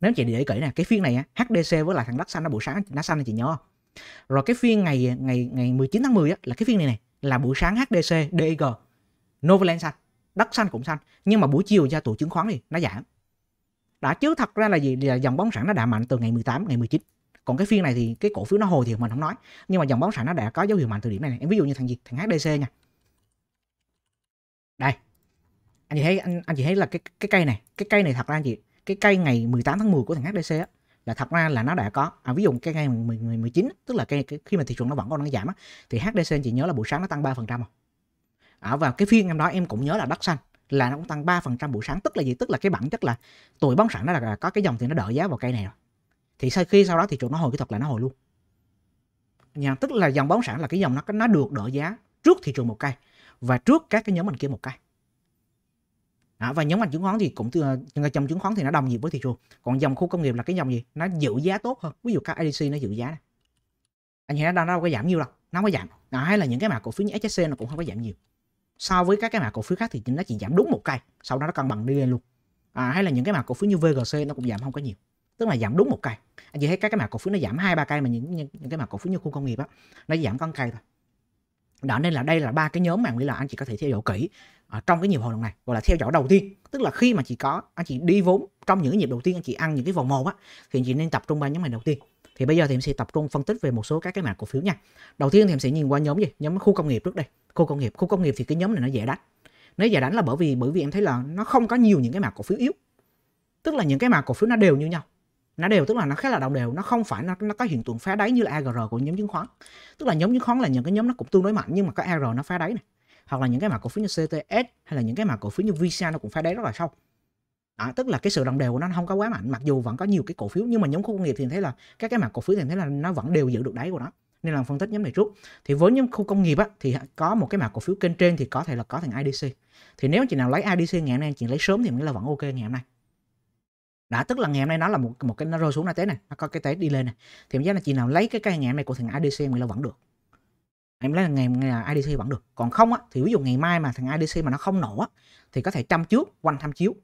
nếu chị để ý kỹ nè cái phiên này HDC với lại thằng đất xanh nó buổi sáng nó xanh chị nhớ không rồi cái phiên ngày ngày ngày 19 tháng 10 á, là cái phiên này này là buổi sáng HDC DIG Novaland xanh đất xanh cũng xanh nhưng mà buổi chiều ra tụ chứng khoán thì nó giảm đã chứ thật ra là gì là dòng bóng sản nó đã mạnh từ ngày 18 ngày 19 còn cái phiên này thì cái cổ phiếu nó hồi thì mình không nói nhưng mà dòng bất động sản nó đã có dấu hiệu mạnh từ điểm này, này. em ví dụ như thằng gì thằng HDC nha đây anh chị thấy anh anh chị thấy là cái cái cây này cái cây này thật ra anh chị cái cây ngày 18 tháng 10 của thằng HDC á, là thật ra là nó đã có à, ví dụ cái ngày 10, 10, 19 tức là cái, cái khi mà thị trường nó vẫn còn đang giảm á, thì HDC anh chị nhớ là buổi sáng nó tăng 3% phần trăm à, và cái phiên em đó em cũng nhớ là đất xanh là nó cũng tăng 3% buổi sáng tức là gì tức là cái bản chất là tuổi bóng sản nó là, có cái dòng thì nó đỡ giá vào cây này rồi thì sau khi sau đó thị trường nó hồi kỹ thuật là nó hồi luôn nhà tức là dòng bất động sản là cái dòng nó nó được đỡ giá trước thị trường một cây và trước các cái nhóm ngành kia một cây À, và nhóm ngành chứng khoán thì cũng ờ, trong chứng khoán thì nó đồng nhịp với thị trường còn dòng khu công nghiệp là cái dòng gì nó giữ giá tốt hơn ví dụ các ADC nó giữ giá này. anh hiện nó đang đâu có giảm nhiều đâu nó có giảm à, hay là những cái mã cổ phiếu như HSC nó cũng không có giảm nhiều so với các cái mã cổ phiếu khác thì nó chỉ giảm đúng một cây sau đó nó cân bằng đi lên luôn à, hay là những cái mã cổ phiếu như VGC nó cũng giảm không có nhiều tức là giảm đúng một cây anh chị thấy các cái mã cổ phiếu nó giảm hai ba cây mà những, những những cái mã cổ phiếu như khu công nghiệp á nó giảm con cây thôi đó nên là đây là ba cái nhóm mà anh nghĩ là anh chị có thể theo dõi kỹ ở à, trong cái nhịp hồi lần này gọi là theo dõi đầu tiên tức là khi mà chị có anh chị đi vốn trong những nhịp đầu tiên anh chị ăn những cái vòng một á thì anh chị nên tập trung ba nhóm này đầu tiên thì bây giờ thì em sẽ tập trung phân tích về một số các cái mã cổ phiếu nha đầu tiên thì em sẽ nhìn qua nhóm gì nhóm khu công nghiệp trước đây khu công nghiệp khu công nghiệp thì cái nhóm này nó dễ đánh nó dễ đánh là bởi vì bởi vì em thấy là nó không có nhiều những cái mã cổ phiếu yếu tức là những cái mã cổ phiếu nó đều như nhau nó đều tức là nó khá là đồng đều nó không phải nó, nó có hiện tượng phá đáy như là AGR của nhóm chứng khoán tức là nhóm chứng khoán là những cái nhóm nó cũng tương đối mạnh nhưng mà có AR nó phá đáy này hoặc là những cái mã cổ phiếu như CTS hay là những cái mã cổ phiếu như Visa nó cũng phá đáy rất là sâu À, tức là cái sự đồng đều của nó không có quá mạnh mặc dù vẫn có nhiều cái cổ phiếu nhưng mà nhóm khu công nghiệp thì thấy là các cái mặt cổ phiếu thì thấy là nó vẫn đều giữ được đáy của nó nên là phân tích nhóm này trước thì với nhóm khu công nghiệp á, thì có một cái mã cổ phiếu kênh trên thì có thể là có thằng IDC thì nếu chị nào lấy IDC ngày hôm nay chị lấy sớm thì mình là vẫn ok ngày hôm nay đã tức là ngày hôm nay nó là một một cái nó rơi xuống là thế này nó có cái tế đi lên này thì cảm giác là chị nào lấy cái cây ngày hôm nay của thằng IDC em là vẫn được em lấy là ngày, ngày là IDC vẫn được còn không á thì ví dụ ngày mai mà thằng IDC mà nó không nổ á thì có thể chăm trước quanh tham chiếu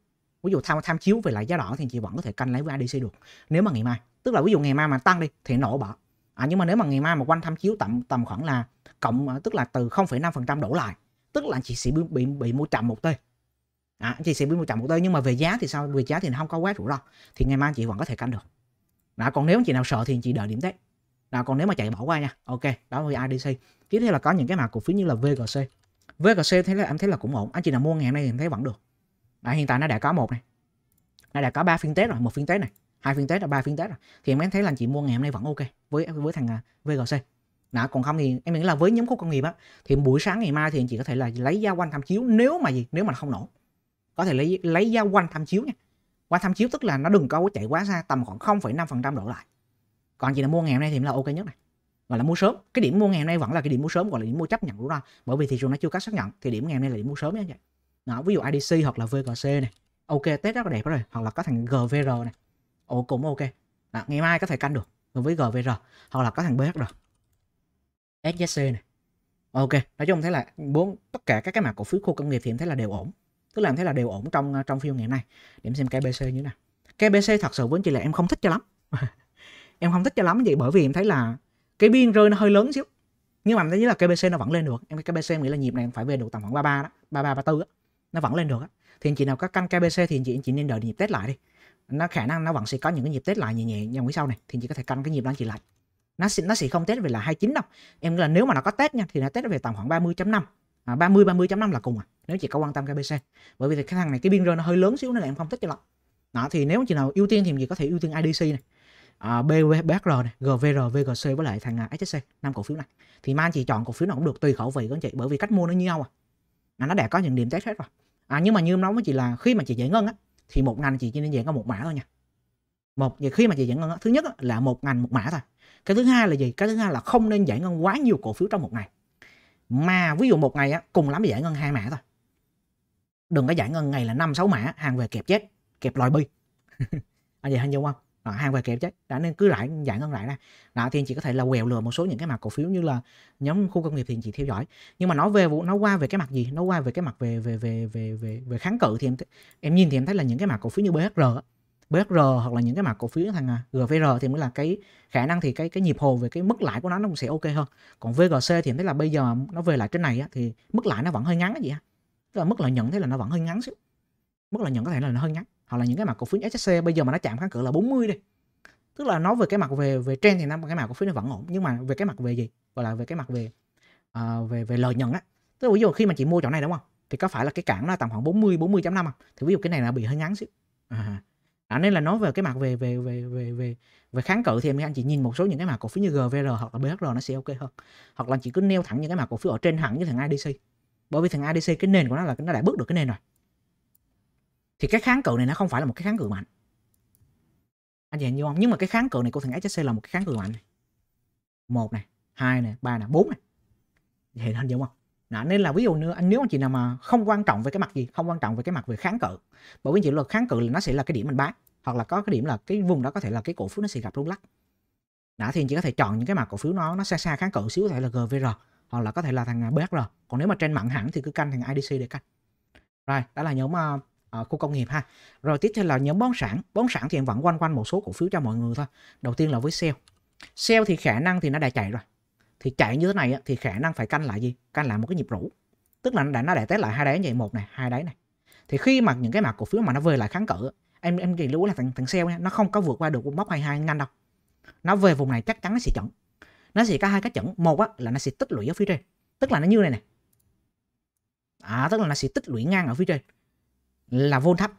ví dụ tham tham chiếu về lại giá đỏ thì chị vẫn có thể canh lấy với IDC được nếu mà ngày mai tức là ví dụ ngày mai mà tăng đi thì nổ bỏ à, nhưng mà nếu mà ngày mai mà quanh tham chiếu tầm tầm khoảng là cộng à, tức là từ 0,5% đổ lại tức là chị sẽ bị bị, bị mua chậm một t à, chị sẽ biết một chậm một tới nhưng mà về giá thì sao về giá thì nó không có quá rủi ro thì ngày mai chị vẫn có thể canh được đó, còn nếu chị nào sợ thì chị đợi điểm test đó, còn nếu mà chạy bỏ qua nha ok đó là IDC tiếp theo là có những cái mã cổ phiếu như là VGC VGC thấy là em thấy là cũng ổn anh chị nào mua ngày nay thì em thấy vẫn được đó, hiện tại nó đã có một này nó đã có ba phiên test rồi một phiên test này hai phiên test là ba phiên test rồi thì em thấy là chị mua ngày hôm nay vẫn ok với với thằng à, VGC đó, còn không thì em nghĩ là với nhóm khu công nghiệp á thì buổi sáng ngày mai thì anh chị có thể là lấy ra quanh tham chiếu nếu mà gì nếu mà không nổ có thể lấy lấy giá quanh tham chiếu nha qua tham chiếu tức là nó đừng có chạy quá xa tầm khoảng 0,5% độ lại còn chị là mua ngày hôm nay thì là ok nhất này gọi là mua sớm cái điểm mua ngày hôm nay vẫn là cái điểm mua sớm gọi là điểm mua chấp nhận rủi ro bởi vì thị trường nó chưa có xác nhận thì điểm ngày hôm nay là điểm mua sớm nhé vậy đó, ví dụ IDC hoặc là VGC này ok test rất là đẹp rồi hoặc là có thằng GVR này ồ cũng ok đó, ngày mai có thể canh được với GVR hoặc là có thằng BH SJC này ok nói chung thấy là bốn tất cả các cái mặt cổ phiếu khu công nghiệp thì em thấy là đều ổn tức làm em thấy là đều ổn trong ờ, trong phiên ngày nay để em xem KBC như thế nào KBC thật sự với chị là em không thích cho lắm <laughs> em không thích cho lắm vậy bởi vì em thấy là cái biên rơi nó hơi lớn xíu nhưng mà em thấy là KBC nó vẫn lên được em KBC em nghĩ là nhịp này phải về được tầm khoảng 33 đó 33 34 á nó vẫn lên được á thì anh chị nào có căn KBC thì anh chị anh chị nên đợi nhịp Tết lại đi nó khả năng nó vẫn sẽ có những cái nhịp Tết lại nhẹ nhẹ trong quý sau này thì anh chị có thể căn cái nhịp đó anh chị lại nó sẽ nó sẽ không Tết về là 29 đâu em nghĩ là nếu mà nó có Tết nha thì nó Tết về tầm khoảng 30.5 à, 30 30.5 là cùng à nếu chị có quan tâm KBC bởi vì cái thằng này cái biên rơi nó hơi lớn xíu nên là em không thích cho lắm đó thì nếu chị nào ưu tiên thì mình có thể ưu tiên IDC này uh, à, BBR này, GVR, VGC với lại thằng à, HSC năm cổ phiếu này thì mang chị chọn cổ phiếu nào cũng được tùy khẩu vị của anh chị bởi vì cách mua nó như nhau à, à nó đã có những điểm test hết rồi à, nhưng mà như em nói với chị là khi mà chị giải ngân á thì một ngành chị chỉ nên giải ngân một mã thôi nha một vậy khi mà chị giải ngân á, thứ nhất là một ngành một mã thôi cái thứ hai là gì cái thứ hai là không nên giải ngân quá nhiều cổ phiếu trong một ngày mà ví dụ một ngày á, cùng lắm giải ngân hai mã thôi đừng có giải ngân ngày là năm sáu mã hàng về kẹp chết kẹp lòi bi <laughs> anh chị hình dung không đó, hàng về kẹp chết đã nên cứ lại giải ngân lại ra đó thì anh chị có thể là quẹo lừa một số những cái mặt cổ phiếu như là nhóm khu công nghiệp thì anh chị theo dõi nhưng mà nói về vụ nó qua về cái mặt gì nó qua về cái mặt về về về về về về kháng cự thì em em nhìn thì em thấy là những cái mặt cổ phiếu như bhr BHR hoặc là những cái mặt cổ phiếu thằng à, GVR thì mới là cái khả năng thì cái cái nhịp hồ về cái mức lãi của nó nó cũng sẽ ok hơn. Còn VGC thì em thấy là bây giờ nó về lại trên này á, thì mức lãi nó vẫn hơi ngắn á gì á tức là mức lợi nhuận thế là nó vẫn hơi ngắn xíu mức lợi nhuận có thể là nó hơi ngắn hoặc là những cái mặt cổ phiếu HSC bây giờ mà nó chạm kháng cự là 40 đi tức là nói về cái mặt về về trend thì năm cái mặt cổ phiếu nó vẫn ổn nhưng mà về cái mặt về gì gọi là về cái mặt về uh, về về lợi nhuận á tức là ví dụ khi mà chị mua chỗ này đúng không thì có phải là cái cản nó tầm khoảng 40 40.5 không thì ví dụ cái này là bị hơi ngắn xíu à, à. à. nên là nói về cái mặt về về về về về về kháng cự thì em anh chị nhìn một số những cái mặt cổ phiếu như GVR hoặc là BHR nó sẽ ok hơn hoặc là chị cứ nêu thẳng những cái mặt cổ phiếu ở trên hẳn như thằng IDC bởi vì thằng ADC cái nền của nó là nó đã bước được cái nền rồi thì cái kháng cự này nó không phải là một cái kháng cự mạnh anh nhìn như không nhưng mà cái kháng cự này của thằng HSC là một cái kháng cự mạnh này. một này hai này ba này bốn này thì hình dung không đó, nên là ví dụ như anh nếu anh chị nào mà không quan trọng về cái mặt gì không quan trọng về cái mặt về kháng cự bởi vì chị là kháng cự là nó sẽ là cái điểm mình bán hoặc là có cái điểm là cái vùng đó có thể là cái cổ phiếu nó sẽ gặp rung lắc đã thì anh chị có thể chọn những cái mặt cổ phiếu nó nó xa xa kháng cự xíu có thể là gvr hoặc là có thể là thằng à, BHR còn nếu mà trên mặn hẳn thì cứ canh thằng IDC để canh rồi đó là nhóm uh, à, ở à, khu công nghiệp ha rồi tiếp theo là nhóm bón sản bón sản thì em vẫn quanh quanh một số cổ phiếu cho mọi người thôi đầu tiên là với sale sale thì khả năng thì nó đã chạy rồi thì chạy như thế này thì khả năng phải canh lại gì canh lại một cái nhịp rũ tức là nó đã nó đã test lại hai đáy như vậy một này hai đáy này thì khi mà những cái mặt cổ phiếu mà nó về lại kháng cự em em kỳ lưu là thằng thằng sale nó không có vượt qua được mốc 22 nhanh đâu nó về vùng này chắc chắn nó sẽ chuẩn nó sẽ có hai cái chuẩn một á, là nó sẽ tích lũy ở phía trên tức là nó như này này à, tức là nó sẽ tích lũy ngang ở phía trên là vôn thấp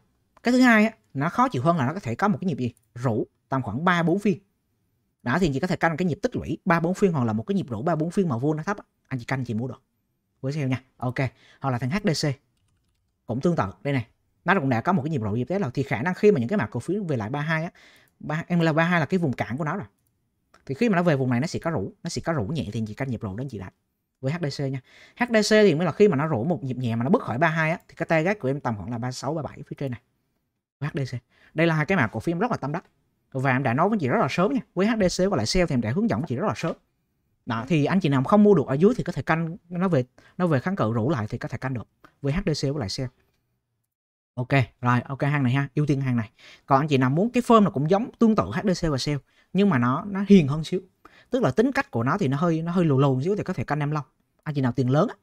cái thứ hai á, nó khó chịu hơn là nó có thể có một cái nhịp gì rủ tầm khoảng 3 4 phiên đó thì chị có thể canh cái nhịp tích lũy 3 4 phiên hoặc là một cái nhịp rủ 3 4 phiên mà vôn nó thấp anh chị canh chị mua được với sale nha ok hoặc là thằng HDC cũng tương tự đây này nó cũng đã có một cái nhịp rổ nhịp thế là thì khả năng khi mà những cái mã cổ phiếu về lại 32 á ba em là 32 là cái vùng cản của nó rồi thì khi mà nó về vùng này nó sẽ có rũ nó sẽ có rũ nhẹ thì chỉ canh nhịp rũ đến chị đặt với HDC nha HDC thì mới là khi mà nó rũ một nhịp nhẹ mà nó bước khỏi 32 á thì cái tay gác của em tầm khoảng là 36 37 phía trên này với HDC đây là hai cái mã cổ phiếu rất là tâm đắc và em đã nói với chị rất là sớm nha với HDC và lại sale thì em đã hướng dẫn chị rất là sớm đó thì anh chị nào không mua được ở dưới thì có thể canh nó về nó về kháng cự rủ lại thì có thể canh được với HDC với lại sale ok rồi ok hàng này ha ưu tiên hàng này còn anh chị nào muốn cái form là cũng giống tương tự HDC và sale nhưng mà nó nó hiền hơn xíu tức là tính cách của nó thì nó hơi nó hơi lù lù xíu thì có thể canh nam long anh chị nào tiền lớn á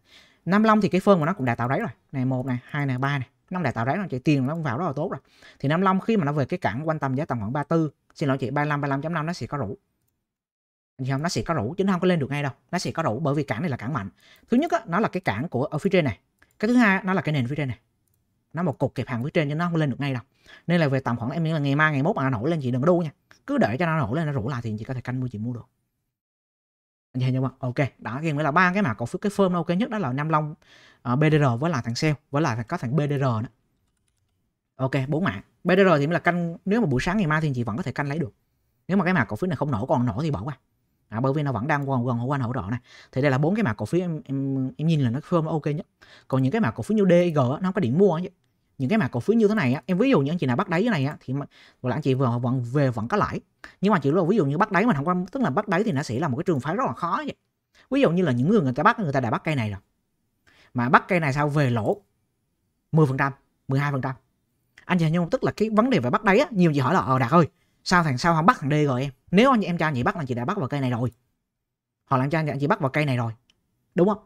nam long thì cái phân của nó cũng đã tạo đáy rồi này một này hai này ba này nó đã tạo đáy rồi chị tiền nó cũng vào rất là tốt rồi thì năm long khi mà nó về cái cản quan tâm giá tầm khoảng 34 xin lỗi chị 35 35.5 nó sẽ có rủ thì không nó sẽ có rủ chứ nó không có lên được ngay đâu nó sẽ có rủ bởi vì cản này là cản mạnh thứ nhất á, nó là cái cản của ở phía trên này cái thứ hai nó là cái nền phía trên này nó một cục kẹp hàng phía trên cho nó không lên được ngay đâu nên là về tầm khoảng em nghĩ là ngày mai ngày mốt mà nổi lên chị đừng có đu nha cứ để cho nó nổ lên nó rủ lại thì chị có thể canh mua chị mua được anh chị hiểu không ok đó thì nghĩa là ba cái mà cổ phiếu cái firm ok nhất đó là nam long uh, bdr với lại thằng sale với lại có thằng bdr đó ok bốn mã bdr thì là canh nếu mà buổi sáng ngày mai thì chị vẫn có thể canh lấy được nếu mà cái mà cổ phiếu này không nổ còn nổ thì bỏ qua à, bởi vì nó vẫn đang gần gần hậu quan hậu đỏ này thì đây là bốn cái mã cổ phiếu em, em em nhìn là nó firm ok nhất còn những cái mã cổ phiếu như DG nó không có điểm mua chứ những cái mã cổ phiếu như thế này á, em ví dụ như anh chị nào bắt đáy như này á, thì mà, gọi là anh chị vừa vẫn về vẫn có lãi nhưng mà chỉ là ví dụ như bắt đáy mà không có tức là bắt đáy thì nó sẽ là một cái trường phái rất là khó vậy ví dụ như là những người người ta bắt người ta đã bắt cây này rồi mà bắt cây này sao về lỗ 10% 12% anh chị nhưng tức là cái vấn đề về bắt đáy á, nhiều chị hỏi là ờ đạt ơi sao thằng sao không bắt thằng D rồi em nếu anh em cho anh chị bắt là chị đã bắt vào cây này rồi hoặc là anh cho anh chị bắt vào cây này rồi đúng không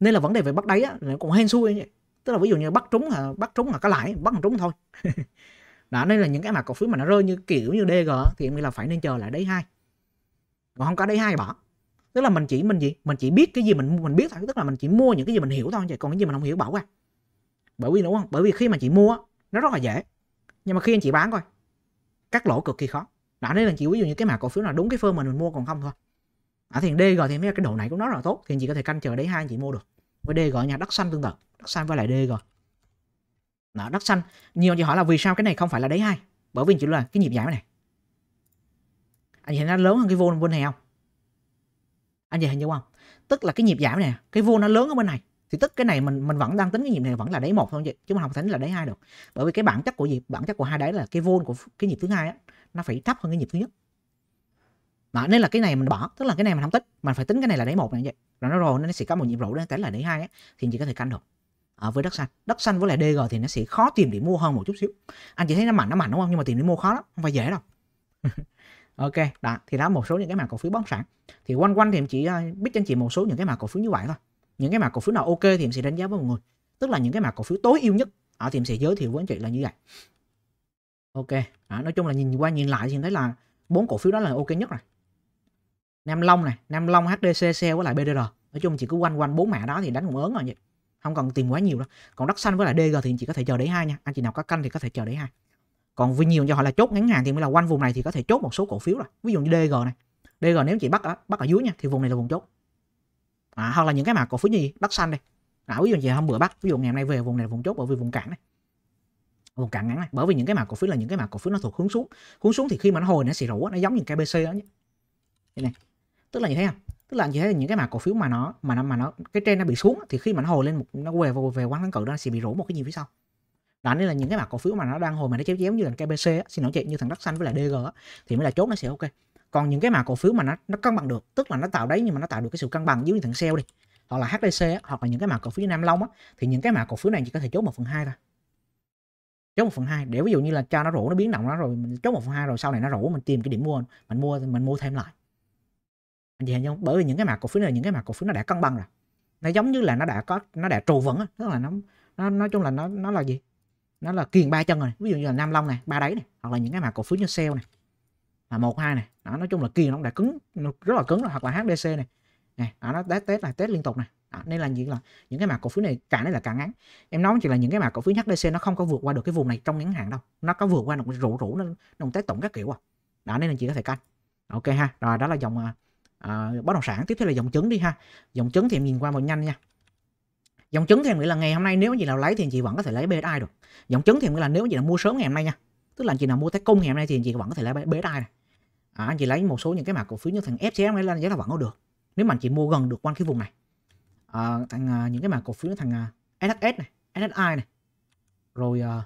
nên là vấn đề về bắt đáy á, nó cũng hên xui vậy tức là ví dụ như bắt trúng là bắt trúng là có lãi bắt trúng thôi <laughs> đó nên là những cái mà cổ phiếu mà nó rơi như kiểu như DG thì em nghĩ là phải nên chờ lại đấy hai còn không có đấy hai bỏ tức là mình chỉ mình gì mình chỉ biết cái gì mình mình biết thôi tức là mình chỉ mua những cái gì mình hiểu thôi vậy còn cái gì mình không hiểu bỏ qua bởi vì đúng không bởi vì khi mà chị mua nó rất là dễ nhưng mà khi anh chị bán coi cắt lỗ cực kỳ khó đã nên là chị ví dụ như cái mã cổ phiếu là đúng cái phơ mà mình mua còn không thôi à, thì DG thì mấy cái độ này cũng nó rất là tốt thì anh chị có thể canh chờ đấy hai anh chị mua được với DG nhà đất xanh tương tự đất xanh với lại D rồi đó, đất xanh nhiều chị hỏi là vì sao cái này không phải là đáy hai bởi vì chỉ là cái nhịp giảm này anh thấy nó lớn hơn cái vô bên này không anh nhìn hình như không tức là cái nhịp giảm này cái vô nó lớn ở bên này thì tức cái này mình mình vẫn đang tính cái nhịp này vẫn là đáy một thôi chị chứ mình không tính là đáy hai được bởi vì cái bản chất của nhịp bản chất của hai đáy là cái vô của cái nhịp thứ hai á nó phải thấp hơn cái nhịp thứ nhất mà nên là cái này mình bỏ tức là cái này mình không tính, mình phải tính cái này là đáy một này vậy rồi nó rồi nên nó sẽ có một nhịp rổ đến tới là đáy hai á thì chị có thể canh được ở ờ, với đất xanh đất xanh với lại DG thì nó sẽ khó tìm để mua hơn một chút xíu anh chỉ thấy nó mạnh nó mạnh đúng không nhưng mà tìm để mua khó lắm không phải dễ đâu <laughs> ok đó thì đó một số những cái mã cổ phiếu bất sản thì quanh quanh thì em chỉ ờ, biết cho anh chị một số những cái mã cổ phiếu như vậy thôi những cái mã cổ phiếu nào ok thì em sẽ đánh giá với mọi người tức là những cái mã cổ phiếu tối ưu nhất ở thì em sẽ giới thiệu với anh chị là như vậy ok đó, nói chung là nhìn qua nhìn lại thì thấy là bốn cổ phiếu đó là ok nhất rồi nam long này nam long hdcc với lại bdr nói chung chỉ cứ quanh quanh bốn mã đó thì đánh cũng ớn rồi vậy không cần tìm quá nhiều đâu còn đất xanh với lại dg thì anh chị có thể chờ đấy hai nha anh chị nào có canh thì có thể chờ đấy hai còn vì nhiều cho họ là chốt ngắn hạn thì mới là quanh vùng này thì có thể chốt một số cổ phiếu rồi ví dụ như dg này dg nếu chị bắt ở bắt ở dưới nha thì vùng này là vùng chốt à, hoặc là những cái mà cổ phiếu như gì? đất xanh đây à, ví dụ chị hôm bữa bắt ví dụ ngày hôm nay về vùng này là vùng chốt bởi vì vùng cản này vùng cản ngắn này bởi vì những cái mà cổ phiếu là những cái mà cổ phiếu nó thuộc hướng xuống hướng xuống thì khi mà nó hồi nó xì rũ nó giống như KBC đó nhé đây này tức là như thế không tức là như thế là những cái mã cổ phiếu mà nó mà nó mà nó cái trên nó bị xuống thì khi mà nó hồi lên một nó về về, về quán kháng cự đó nó sẽ bị rủ một cái gì phía sau đó nên là những cái mã cổ phiếu mà nó đang hồi mà nó chéo chéo như là KBC á, xin lỗi chị như thằng đất xanh với lại DG á, thì mới là chốt nó sẽ ok còn những cái mã cổ phiếu mà nó nó cân bằng được tức là nó tạo đấy nhưng mà nó tạo được cái sự cân bằng giống như thằng sale đi hoặc là HDC á, hoặc là những cái mã cổ phiếu như Nam Long á, thì những cái mã cổ phiếu này chỉ có thể chốt 1 phần hai thôi chốt 1 phần hai để ví dụ như là cho nó rủ nó biến động nó rồi mình chốt 1 phần hai rồi sau này nó rủ mình tìm cái điểm mua mình mua mình mua thêm lại anh chị không bởi vì những cái mặt cổ phiếu này những cái mặt cổ phiếu nó đã cân bằng rồi nó giống như là nó đã có nó đã trụ vững tức là nó, nó nói chung là nó nó là gì nó là kiền ba chân rồi ví dụ như là nam long này ba đáy này hoặc là những cái mặt cổ phiếu như sale này là một hai này đó, nói chung là kiền nó đã cứng nó rất là cứng rồi hoặc là hdc này này đó, nó test test là test liên tục này đó, nên là những là những cái mặt cổ phiếu này cả đấy là càng ngắn em nói chỉ là những cái mặt cổ phiếu HDC nó không có vượt qua được cái vùng này trong ngắn hạn đâu nó có vượt qua được rủ rủ nó nó test tổng các kiểu à đó nên là chị có thể canh ok ha rồi đó là dòng à, à, bất động sản tiếp theo là dòng chứng đi ha dòng chứng thì em nhìn qua một nhanh nha dòng chứng thì em nghĩ là ngày hôm nay nếu anh chị nào lấy thì anh chị vẫn có thể lấy BSI được dòng chứng thì em nghĩ là nếu anh chị nào mua sớm ngày hôm nay nha tức là anh chị nào mua thấy cung ngày hôm nay thì anh chị vẫn có thể lấy BSI này à, anh chị lấy một số những cái mặt cổ phiếu như thằng FCM hay là giá là vẫn có được nếu mà anh chị mua gần được quanh cái vùng này à, thằng à, những cái mặt cổ phiếu như thằng SHS à, này SSI này rồi uh, à,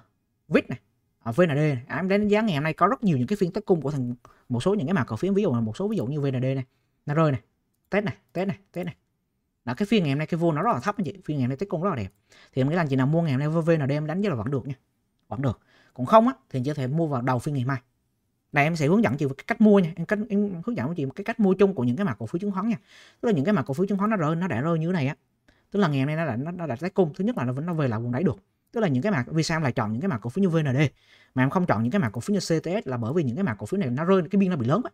VIT này ở VND này. À, em đánh giá ngày hôm nay có rất nhiều những cái phiên tới cung của thằng một số những cái mặt cổ phiếu ví dụ là một số ví dụ như VND này nó rơi này tết này tết này tết này đó cái phiên ngày hôm nay cái vô nó rất là thấp anh chị phiên ngày hôm nay tết cung rất là đẹp thì em nghĩ là chị nào mua ngày hôm nay vv nào đem đánh rất là vẫn được nha vẫn được còn không á thì chị có thể mua vào đầu phiên ngày mai này em sẽ hướng dẫn chị về cái cách mua nha em, cách, em hướng dẫn chị một cái cách mua chung của những cái mặt cổ phiếu chứng khoán nha tức là những cái mặt cổ phiếu chứng khoán nó rơi nó đã rơi như thế này á tức là ngày hôm nay nó đã nó, đã test cung thứ nhất là nó vẫn nó về lại vùng đáy được tức là những cái mặt vì sao em lại chọn những cái mặt cổ phiếu như VND mà em không chọn những cái mặt cổ phiếu như CTS là bởi vì những cái mặt cổ phiếu này nó rơi cái biên nó bị lớn ấy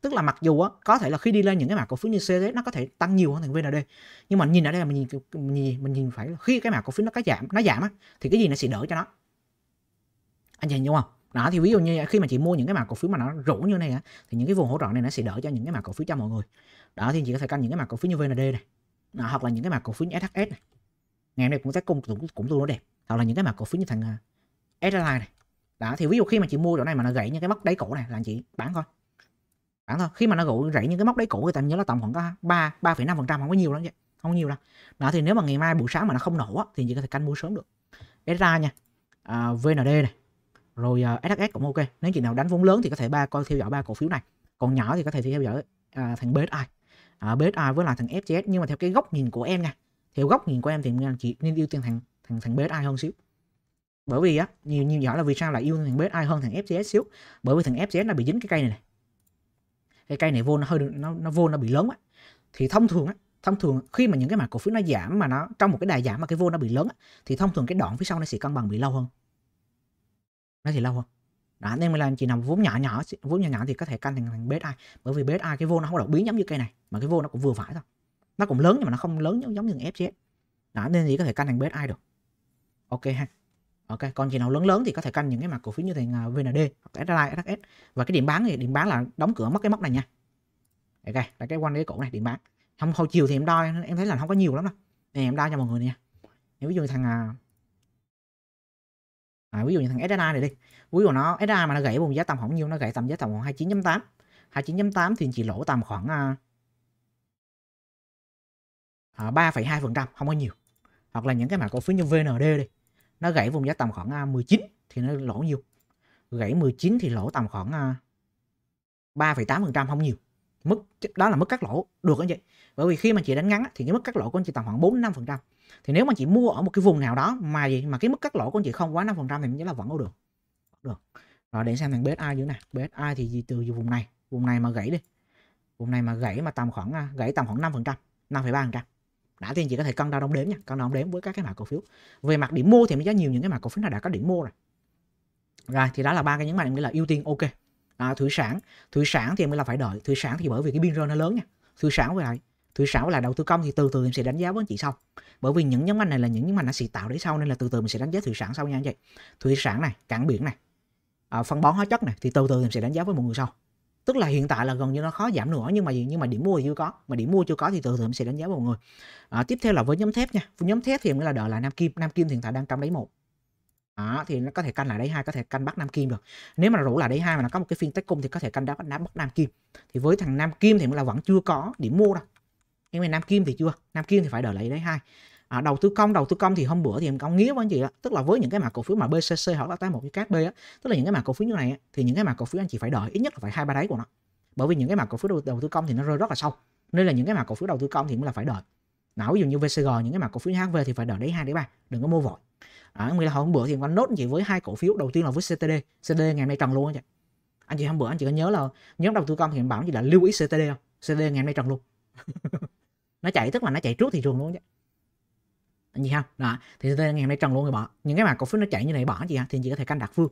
tức là mặc dù á, có thể là khi đi lên những cái mã cổ phiếu như CZ nó có thể tăng nhiều hơn thằng VND nhưng mà nhìn ở đây là mình nhìn mình nhìn, phải khi cái mã cổ phiếu nó có giảm nó giảm á, thì cái gì nó sẽ đỡ cho nó anh nhìn đúng không đó thì ví dụ như khi mà chị mua những cái mã cổ phiếu mà nó rủ như này á thì những cái vùng hỗ trợ này nó sẽ đỡ cho những cái mã cổ phiếu cho mọi người đó thì chị có thể canh những cái mã cổ phiếu như VND này đó, à, hoặc là những cái mã cổ phiếu như SHS này ngày hôm nay cũng sẽ cùng cũng, cũng luôn nó đẹp hoặc là những cái mã cổ phiếu như thằng à, SLI này đó thì ví dụ khi mà chị mua chỗ này mà nó gãy những cái mốc đáy cổ này là chị bán thôi khoảng thôi khi mà nó gụ rỉ những cái mốc đáy cũ thì tầm nhớ là tổng khoảng có ba ba phẩy năm phần trăm không có nhiều lắm vậy không nhiều đâu đó thì nếu mà ngày mai buổi sáng mà nó không nổ thì chỉ có thể canh mua sớm được ra nha à, VND này rồi uh, à, SHS cũng ok nếu chị nào đánh vốn lớn thì có thể ba coi theo dõi ba cổ phiếu này còn nhỏ thì có thể theo dõi uh, thằng BSI uh, à, BSI với lại thằng FGS nhưng mà theo cái góc nhìn của em nha theo góc nhìn của em thì chị nên ưu tiên thằng thằng thằng BSI hơn xíu bởi vì á nhiều nhiều nhỏ là vì sao lại yêu thằng BSI hơn thằng FGS xíu bởi vì thằng FGS nó bị dính cái cây này này cái cây này vô nó hơi nó nó vô nó bị lớn á thì thông thường á thông thường khi mà những cái mặt cổ phiếu nó giảm mà nó trong một cái đài giảm mà cái vô nó bị lớn á, thì thông thường cái đoạn phía sau nó sẽ cân bằng bị lâu hơn nó thì lâu hơn đó nên là chỉ nằm vốn nhỏ nhỏ vốn nhỏ nhỏ thì có thể canh thành thành beta ai bởi vì beta ai cái vô nó không đột biến giống như cây này mà cái vô nó cũng vừa phải thôi nó cũng lớn nhưng mà nó không lớn giống như fcs đó nên thì có thể canh thành beta ai được ok ha ok còn chỉ nào lớn lớn thì có thể canh những cái mặt cổ phiếu như thằng à, VND hoặc SLI SHS và cái điểm bán thì điểm bán là đóng cửa mất cái mốc này nha ok là cái quanh cái cổ này điểm bán không hồi chiều thì em đo em thấy là không có nhiều lắm đâu này em đo cho mọi người nha nếu ví dụ như thằng à, à ví dụ như thằng SSI này đi ví dụ nó SSI mà nó gãy vùng giá tầm khoảng nhiêu nó gãy tầm giá tầm khoảng hai chín 29.8 29 tám thì chỉ lỗ tầm khoảng à, à, 3,2% không có nhiều hoặc là những cái mã cổ phiếu như VND đi nó gãy vùng giá tầm khoảng 19 à, thì nó lỗ nhiều gãy 19 thì lỗ tầm khoảng 3,8% à, không nhiều mức đó là mức cắt lỗ được anh chị bởi vì khi mà chị đánh ngắn thì cái mức cắt lỗ của anh chị tầm khoảng 4 5 phần trăm thì nếu mà chị mua ở một cái vùng nào đó mà gì mà cái mức cắt lỗ của anh chị không quá 5 phần trăm thì là vẫn có được được rồi để xem thằng BSI dưới này BSI thì gì từ vùng này vùng này mà gãy đi vùng này mà gãy mà tầm khoảng à, gãy tầm khoảng 5 phần trăm 5,3 phần trăm đã thì anh chị có thể cân đo đong đếm nha cân đo đong đếm với các cái mã cổ phiếu về mặt điểm mua thì mới giá nhiều những cái mã cổ phiếu nào đã có điểm mua rồi rồi thì đó là ba cái nhấn mạnh nghĩa là ưu tiên ok à, thủy sản thủy sản thì em là phải đợi thủy sản thì bởi vì cái biên rơi nó lớn nha thủy sản với lại thủy sản với lại đầu tư công thì từ từ em sẽ đánh giá với anh chị sau bởi vì những nhóm mạnh này là những nhóm mạnh nó sẽ tạo đấy sau nên là từ từ mình sẽ đánh giá thủy sản sau nha anh chị thủy sản này cảng biển này à, phân bón hóa chất này thì từ từ em sẽ đánh giá với mọi người sau tức là hiện tại là gần như nó khó giảm nữa nhưng mà nhưng mà điểm mua thì chưa có mà điểm mua chưa có thì tự thưởng sẽ đánh giá vào người à, tiếp theo là với nhóm thép nha nhóm thép thì nghĩa là đợi là nam kim nam kim hiện tại đang trong đáy một đó, thì nó có thể canh lại đáy hai có thể canh bắt nam kim được nếu mà rủ lại đáy hai mà nó có một cái phiên tách cung thì có thể canh đá bắt nam bắt nam kim thì với thằng nam kim thì là vẫn chưa có điểm mua đâu nhưng mà nam kim thì chưa nam kim thì phải đợi lại đáy hai à, đầu tư công đầu tư công thì hôm bữa thì em công nghĩa với anh chị ạ tức là với những cái mã cổ phiếu mà BCC hoặc là tay một cái cát B á tức là những cái mã cổ phiếu như này thì những cái mã cổ phiếu anh chị phải đợi ít nhất là phải hai ba đáy của nó bởi vì những cái mã cổ phiếu đầu, đầu tư công thì nó rơi rất là sâu nên là những cái mã cổ phiếu đầu tư công thì cũng là phải đợi nào ví dụ như VCG những cái mã cổ phiếu HV thì phải đợi đấy hai đấy ba đừng có mua vội à, là hôm bữa thì anh nốt anh chị với hai cổ phiếu đầu tiên là với CTD CTD ngày nay trần luôn anh chị anh chị hôm bữa anh chị có nhớ là nhóm đầu tư công thì bảo gì là lưu ý CTD không CTD ngày nay trần luôn <laughs> nó chạy tức là nó chạy trước thị trường luôn chứ anh ha đó thì tôi ngày hôm nay trần luôn rồi bỏ những cái mà cổ phiếu nó chạy như này bỏ gì ha thì chị có thể canh đặt phương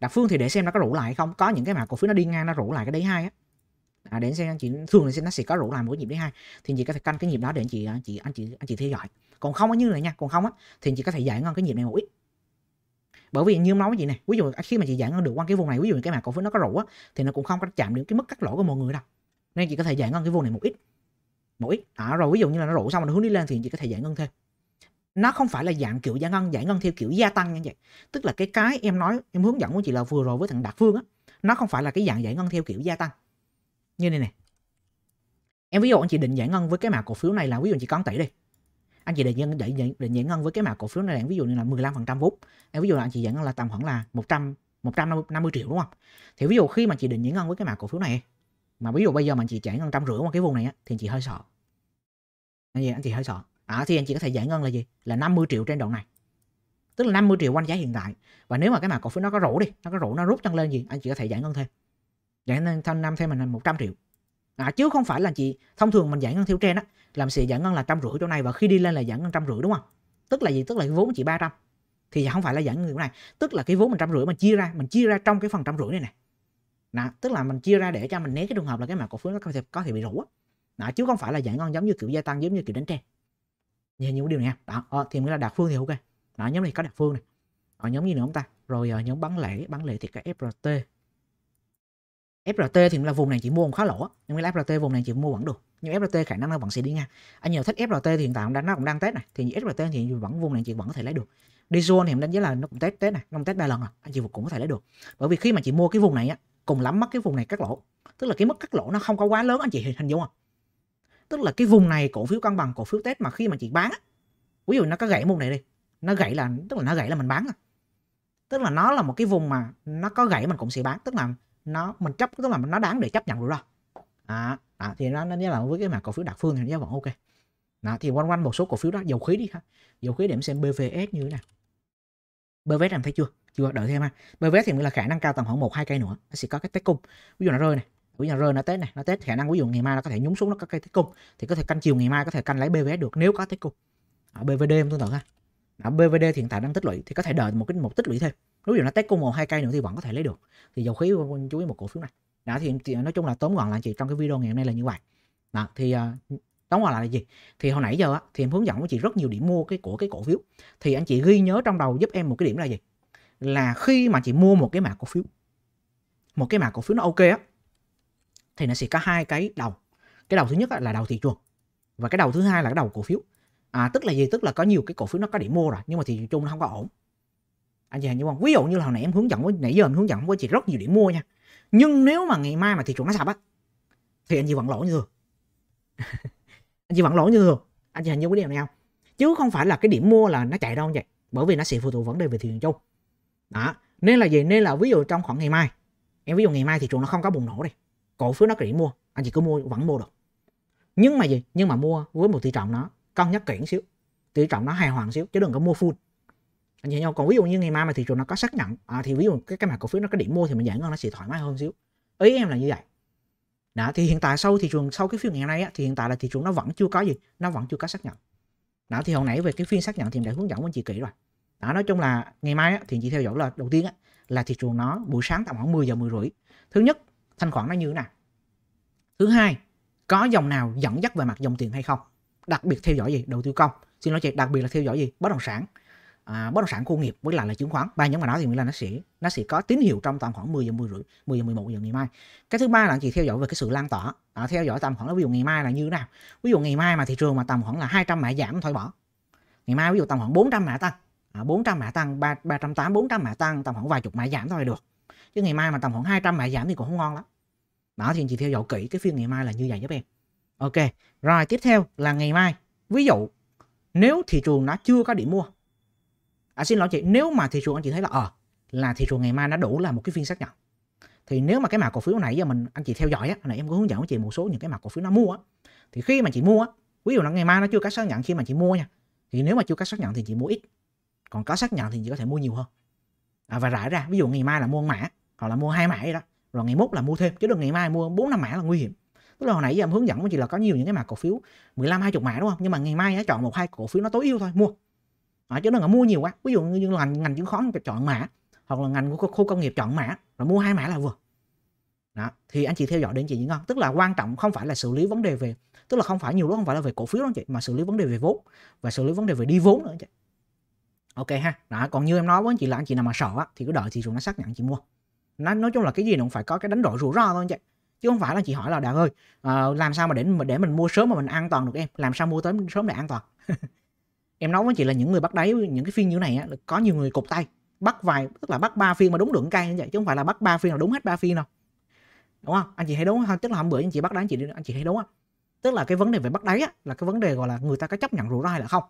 đặt phương thì để xem nó có rủ lại không có những cái mà cổ phiếu nó đi ngang nó rủ lại cái đấy hai á à, để xem anh chị thường thì nó sẽ có rủ lại mỗi nhịp đấy hai thì chị có thể canh cái nhịp đó để anh chị anh chị anh chị anh chị theo dõi còn không á như này nha còn không á thì chị có thể giải ngân cái nhịp này một ít bởi vì như ông nói gì này ví dụ khi mà chị giải ngân được qua cái vùng này ví dụ cái mã cổ phiếu nó có rủ á thì nó cũng không có chạm đến cái mức cắt lỗ của mọi người đâu nên chị có thể giải ngân cái vùng này một ít một ít à, rồi ví dụ như là nó rủ xong nó hướng đi lên thì chị có thể giải ngân thêm nó không phải là dạng kiểu giải ngân giải ngân theo kiểu gia tăng như vậy tức là cái cái em nói em hướng dẫn của chị là vừa rồi với thằng đạt phương á nó không phải là cái dạng giải ngân theo kiểu gia tăng như này nè em ví dụ anh chị định giải ngân với cái mã cổ phiếu này là ví dụ anh chị có tỷ đi anh chị định giải, định, định giải ngân với cái mã cổ phiếu này là ví dụ như là 15% vốn em ví dụ là anh chị giải ngân là tầm khoảng là 100 150 triệu đúng không thì ví dụ khi mà chị định giải ngân với cái mã cổ phiếu này mà ví dụ bây giờ mà chị giải ngân trăm rưỡi qua cái vùng này á thì chị hơi sợ anh chị, anh chị hơi sợ à, thì anh chị có thể giải ngân là gì là 50 triệu trên đoạn này tức là 50 triệu quanh giá hiện tại và nếu mà cái mã cổ phiếu nó có rủ đi nó có rủ nó rút chân lên gì anh chị có thể giải ngân thêm giải ngân thêm năm thêm mình 100 triệu à, chứ không phải là chị thông thường mình giải ngân theo trend á làm sẽ giải ngân là trăm rưỡi chỗ này và khi đi lên là giải ngân trăm rưỡi đúng không tức là gì tức là cái vốn chị 300 thì không phải là giải ngân chỗ này tức là cái vốn mình trăm rưỡi mình chia ra mình chia ra trong cái phần trăm rưỡi này nè Đó, tức là mình chia ra để cho mình né cái trường hợp là cái mã cổ phiếu nó có thể có thể bị rủ á chứ không phải là giải ngân giống như kiểu gia tăng giống như kiểu đánh trend như những điều này đó à, thì nghĩa là đạt phương thì ok đó nhóm này có đạt phương này đó, ờ, nhóm gì nữa ông ta rồi à, nhóm bán lẻ bán lẻ thì cái frt FRT thì là vùng này chỉ mua không khá lỗ nhưng cái FRT vùng này chỉ mua vẫn được nhưng FRT khả năng nó vẫn sẽ đi ngang anh à, nhiều thích FRT thì hiện tại nó cũng đang test này thì FRT thì vẫn vùng này chị vẫn có thể lấy được Dizon thì em đánh giá là nó cũng test test này nó cũng test ba lần rồi anh chị cũng có thể lấy được bởi vì khi mà chị mua cái vùng này á cùng lắm mất cái vùng này cắt lỗ tức là cái mức cắt lỗ nó không có quá lớn anh chị hình dung không tức là cái vùng này cổ phiếu cân bằng cổ phiếu test mà khi mà chị bán ví dụ nó có gãy vùng này đi nó gãy là tức là nó gãy là mình bán rồi à. tức là nó là một cái vùng mà nó có gãy mình cũng sẽ bán tức là nó mình chấp tức là nó đáng để chấp nhận rồi đó à, à, thì nó nên là với cái mà cổ phiếu đặc phương thì nó vẫn ok đó, thì quanh quanh một số cổ phiếu đó dầu khí đi ha dầu khí để em xem bvs như thế nào bvs làm thấy chưa chưa đợi thêm ha bvs thì là khả năng cao tầm khoảng một hai cây nữa nó sẽ có cái Tết cung ví dụ nó rơi này của nhà R nó tết này nó tết khả năng ví dụ ngày mai nó có thể nhúng xuống nó có cây thế cung thì có thể canh chiều ngày mai có thể canh lấy BVS được nếu có thế cung ở BVD em tương tự ha ở BVD hiện tại đang tích lũy thì có thể đợi một cái một tích lũy thêm ví dụ nó tết cung một hai cây nữa thì vẫn có thể lấy được thì dầu khí chú ý một cổ phiếu này đã thì nói chung là tóm gọn lại chị trong cái video ngày hôm nay là như vậy đó, thì ờ, tóm gọn lại là gì thì hồi nãy giờ thì em hướng dẫn với chị rất nhiều điểm mua cái của cái cổ phiếu thì anh chị ghi nhớ trong đầu giúp em một cái điểm là gì là khi mà chị mua một cái mã cổ phiếu một cái mã cổ phiếu nó ok á thì nó sẽ có hai cái đầu cái đầu thứ nhất là đầu thị trường và cái đầu thứ hai là cái đầu cổ phiếu à, tức là gì tức là có nhiều cái cổ phiếu nó có điểm mua rồi nhưng mà thị trường chung nó không có ổn anh chị nhưng mà ví dụ như là hồi nãy em hướng dẫn với nãy giờ em hướng dẫn với chị rất nhiều điểm mua nha nhưng nếu mà ngày mai mà thị trường nó sập á thì anh chị vẫn lỗ như thường <laughs> anh chị vẫn lỗ như thường anh chị hình như cái điều này không chứ không phải là cái điểm mua là nó chạy đâu vậy bởi vì nó sẽ phụ thuộc vấn đề về thị trường chung đó nên là gì nên là ví dụ trong khoảng ngày mai em ví dụ ngày mai thị trường nó không có bùng nổ đi cổ phiếu nó kỹ mua anh chị cứ mua vẫn mua được nhưng mà gì nhưng mà mua với một tỷ trọng nó cân nhắc kỹ xíu tỷ trọng nó hài hòa xíu chứ đừng có mua full anh chị nhau còn ví dụ như ngày mai mà thị trường nó có xác nhận à, thì ví dụ cái cái mặt cổ phiếu nó có điểm mua thì mình giãn hơn nó sẽ thoải mái hơn xíu ý em là như vậy đó thì hiện tại sau thị trường sau cái phiên ngày hôm nay á, thì hiện tại là thị trường nó vẫn chưa có gì nó vẫn chưa có xác nhận đó thì hồi nãy về cái phiên xác nhận thì mình đã hướng dẫn với chị kỹ rồi đó nói chung là ngày mai á, thì chị theo dõi là đầu tiên á, là thị trường nó buổi sáng tầm khoảng 10 giờ 10 rưỡi thứ nhất thanh khoản nó như thế nào thứ hai có dòng nào dẫn dắt về mặt dòng tiền hay không đặc biệt theo dõi gì đầu tư công xin lỗi chị đặc biệt là theo dõi gì bất động sản à, bất động sản khu nghiệp với lại là chứng khoán ba nhóm mà nói thì nghĩa là nó sẽ nó sẽ có tín hiệu trong tầm khoảng 10 giờ 10 rưỡi 10 giờ 11 giờ ngày mai cái thứ ba là chị theo dõi về cái sự lan tỏa à, theo dõi tầm khoảng ví dụ ngày mai là như thế nào ví dụ ngày mai mà thị trường mà tầm khoảng là 200 mã giảm thôi bỏ ngày mai ví dụ tầm khoảng 400 mã tăng à, 400 mã tăng 3, 380 400 mã tăng tầm khoảng vài chục mã giảm thôi được chứ ngày mai mà tầm khoảng 200 mà giảm thì cũng không ngon lắm đó thì chị theo dõi kỹ cái phiên ngày mai là như vậy giúp em ok rồi tiếp theo là ngày mai ví dụ nếu thị trường nó chưa có điểm mua à xin lỗi chị nếu mà thị trường anh chị thấy là ờ là thị trường ngày mai nó đủ là một cái phiên xác nhận thì nếu mà cái mã cổ phiếu này giờ mình anh chị theo dõi á này em có hướng dẫn chị một số những cái mã cổ phiếu nó mua á thì khi mà chị mua á ví dụ là ngày mai nó chưa có xác nhận khi mà chị mua nha thì nếu mà chưa có xác nhận thì chị mua ít còn có xác nhận thì chị có thể mua nhiều hơn à, và rải ra ví dụ ngày mai là mua mã hoặc là mua hai mã vậy đó rồi ngày mốt là mua thêm chứ đừng ngày mai mua bốn năm mã là nguy hiểm tức là hồi nãy giờ em hướng dẫn của chị là có nhiều những cái mã cổ phiếu 15 20 mã đúng không nhưng mà ngày mai á, chọn một hai cổ phiếu nó tối ưu thôi mua à, chứ đừng là mua nhiều quá ví dụ như là ngành, ngành chứng khoán chọn mã hoặc là ngành của khu công nghiệp chọn mã rồi mua hai mã là vừa đó. thì anh chị theo dõi đến chị những không tức là quan trọng không phải là xử lý vấn đề về tức là không phải nhiều lúc không phải là về cổ phiếu đâu chị mà xử lý vấn đề về vốn và xử lý vấn đề về đi vốn nữa chị ok ha đó còn như em nói với anh chị là anh chị nào mà sợ á, thì cứ đợi thị trường nó xác nhận chị mua nó nói chung là cái gì nó cũng phải có cái đánh đổi rủi ro thôi anh chị chứ không phải là chị hỏi là đạt ơi à, làm sao mà để để mình mua sớm mà mình an toàn được em làm sao mua tới sớm để an toàn <laughs> em nói với chị là những người bắt đáy những cái phiên như này á, có nhiều người cục tay bắt vài tức là bắt ba phiên mà đúng được cây như vậy chứ không phải là bắt ba phiên là đúng hết ba phiên đâu đúng không anh chị thấy đúng không tức là hôm bữa anh chị bắt đáy anh chị anh chị thấy đúng không tức là cái vấn đề về bắt đáy á, là cái vấn đề gọi là người ta có chấp nhận rủi ro hay là không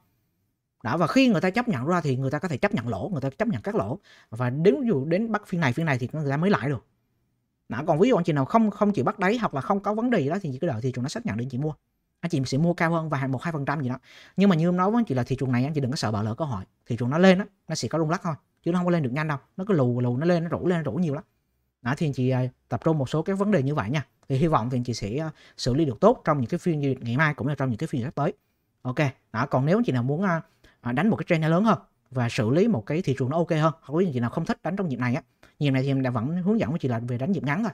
đó và khi người ta chấp nhận ra thì người ta có thể chấp nhận lỗ người ta chấp nhận các lỗ và đến dù đến bắt phiên này phiên này thì người ta mới lại được đó, còn ví dụ anh chị nào không không chịu bắt đáy hoặc là không có vấn đề gì đó thì chỉ cứ đợi thì trường nó xác nhận để chị mua anh chị sẽ mua cao hơn vài một hai phần trăm gì đó nhưng mà như em nói với anh chị là thị trường này anh chị đừng có sợ bỏ lỡ cơ hội thị trường nó lên đó nó sẽ có rung lắc thôi chứ nó không có lên được nhanh đâu nó cứ lù lù nó lên nó rủ lên nó rủ nhiều lắm đó thì anh chị à, tập trung một số cái vấn đề như vậy nha thì hy vọng thì anh chị sẽ à, xử lý được tốt trong những cái phiên giao ngày mai cũng như trong những cái phiên sắp tới ok đó còn nếu anh chị nào muốn à, đánh một cái trend nó lớn hơn và xử lý một cái thị trường nó ok hơn không có gì nào không thích đánh trong nhịp này á nhịp này thì em đã vẫn hướng dẫn của chị là về đánh nhịp ngắn thôi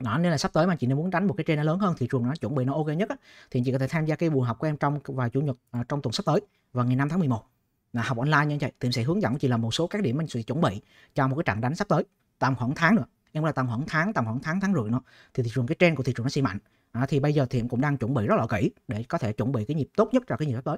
đó nên là sắp tới mà chị nếu muốn đánh một cái trend nó lớn hơn thị trường nó chuẩn bị nó ok nhất á, thì chị có thể tham gia cái buổi học của em trong vào chủ nhật à, trong tuần sắp tới vào ngày 5 tháng 11 là học online nha anh chị thì em sẽ hướng dẫn chị là một số các điểm mình sẽ chuẩn bị cho một cái trận đánh sắp tới tầm khoảng tháng nữa em là tầm khoảng tháng tầm khoảng tháng tháng rưỡi nữa thì thị trường cái trend của thị trường nó sẽ mạnh à, thì bây giờ thì em cũng đang chuẩn bị rất là kỹ để có thể chuẩn bị cái nhịp tốt nhất cho cái nhịp sắp tới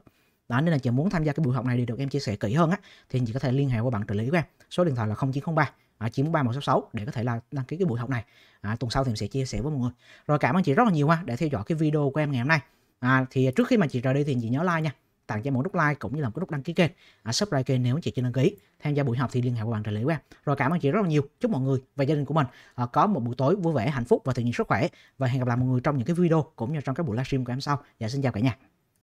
đó nên là chị muốn tham gia cái buổi học này thì được em chia sẻ kỹ hơn á thì chị có thể liên hệ qua bạn trợ lý của em số điện thoại là 0903 à, 943166 để có thể là đăng ký cái buổi học này à, tuần sau thì em sẽ chia sẻ với mọi người rồi cảm ơn chị rất là nhiều ha để theo dõi cái video của em ngày hôm nay à, thì trước khi mà chị rời đi thì chị nhớ like nha tặng cho một nút like cũng như là một nút đăng ký kênh à, subscribe kênh nếu chị chưa đăng ký tham gia buổi học thì liên hệ qua bạn trợ lý của em rồi cảm ơn chị rất là nhiều chúc mọi người và gia đình của mình à, có một buổi tối vui vẻ hạnh phúc và thật nhiên sức khỏe và hẹn gặp lại mọi người trong những cái video cũng như trong các buổi livestream của em sau dạ xin chào cả nhà